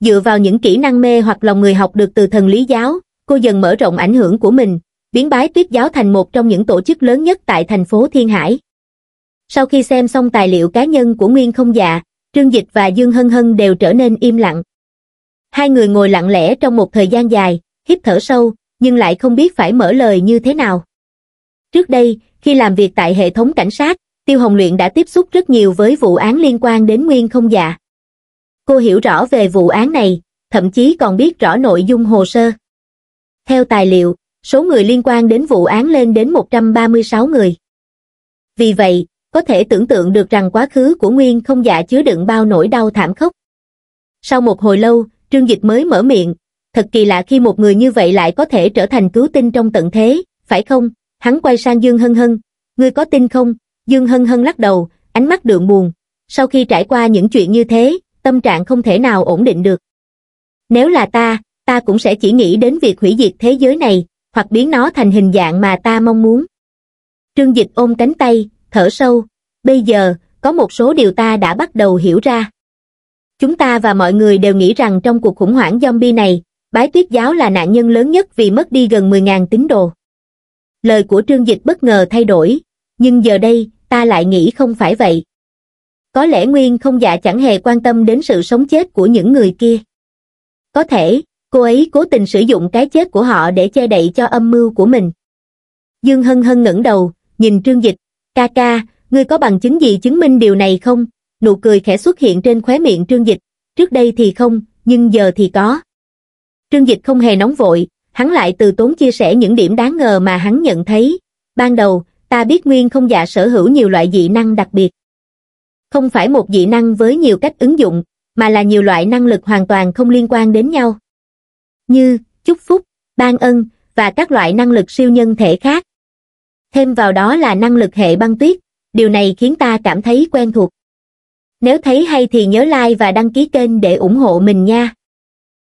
dựa vào những kỹ năng mê hoặc lòng người học được từ thần lý giáo cô dần mở rộng ảnh hưởng của mình biến bái tuyết giáo thành một trong những tổ chức lớn nhất tại thành phố thiên hải sau khi xem xong tài liệu cá nhân của Nguyên Không Dạ, Trương Dịch và Dương Hân Hân đều trở nên im lặng. Hai người ngồi lặng lẽ trong một thời gian dài, hít thở sâu, nhưng lại không biết phải mở lời như thế nào. Trước đây, khi làm việc tại hệ thống cảnh sát, Tiêu Hồng Luyện đã tiếp xúc rất nhiều với vụ án liên quan đến Nguyên Không Dạ. Cô hiểu rõ về vụ án này, thậm chí còn biết rõ nội dung hồ sơ. Theo tài liệu, số người liên quan đến vụ án lên đến 136 người. Vì vậy, có thể tưởng tượng được rằng quá khứ của Nguyên không dạ chứa đựng bao nỗi đau thảm khốc. Sau một hồi lâu, Trương Dịch mới mở miệng, thật kỳ lạ khi một người như vậy lại có thể trở thành cứu tinh trong tận thế, phải không? Hắn quay sang Dương Hân Hân, ngươi có tin không? Dương Hân Hân lắc đầu, ánh mắt đượm buồn. Sau khi trải qua những chuyện như thế, tâm trạng không thể nào ổn định được. Nếu là ta, ta cũng sẽ chỉ nghĩ đến việc hủy diệt thế giới này, hoặc biến nó thành hình dạng mà ta mong muốn. Trương Dịch ôm cánh tay, thở sâu, bây giờ, có một số điều ta đã bắt đầu hiểu ra. Chúng ta và mọi người đều nghĩ rằng trong cuộc khủng hoảng zombie này, bái tuyết giáo là nạn nhân lớn nhất vì mất đi gần 10.000 tín đồ. Lời của trương dịch bất ngờ thay đổi, nhưng giờ đây, ta lại nghĩ không phải vậy. Có lẽ Nguyên không dạ chẳng hề quan tâm đến sự sống chết của những người kia. Có thể, cô ấy cố tình sử dụng cái chết của họ để che đậy cho âm mưu của mình. Dương Hân Hân ngẩng đầu, nhìn Trương Dịch, ca ca ngươi có bằng chứng gì chứng minh điều này không nụ cười khẽ xuất hiện trên khóe miệng trương dịch trước đây thì không nhưng giờ thì có trương dịch không hề nóng vội hắn lại từ tốn chia sẻ những điểm đáng ngờ mà hắn nhận thấy ban đầu ta biết nguyên không dạ sở hữu nhiều loại dị năng đặc biệt không phải một dị năng với nhiều cách ứng dụng mà là nhiều loại năng lực hoàn toàn không liên quan đến nhau như chúc phúc ban ân và các loại năng lực siêu nhân thể khác thêm vào đó là năng lực hệ băng tuyết, điều này khiến ta cảm thấy quen thuộc. Nếu thấy hay thì nhớ like và đăng ký kênh để ủng hộ mình nha.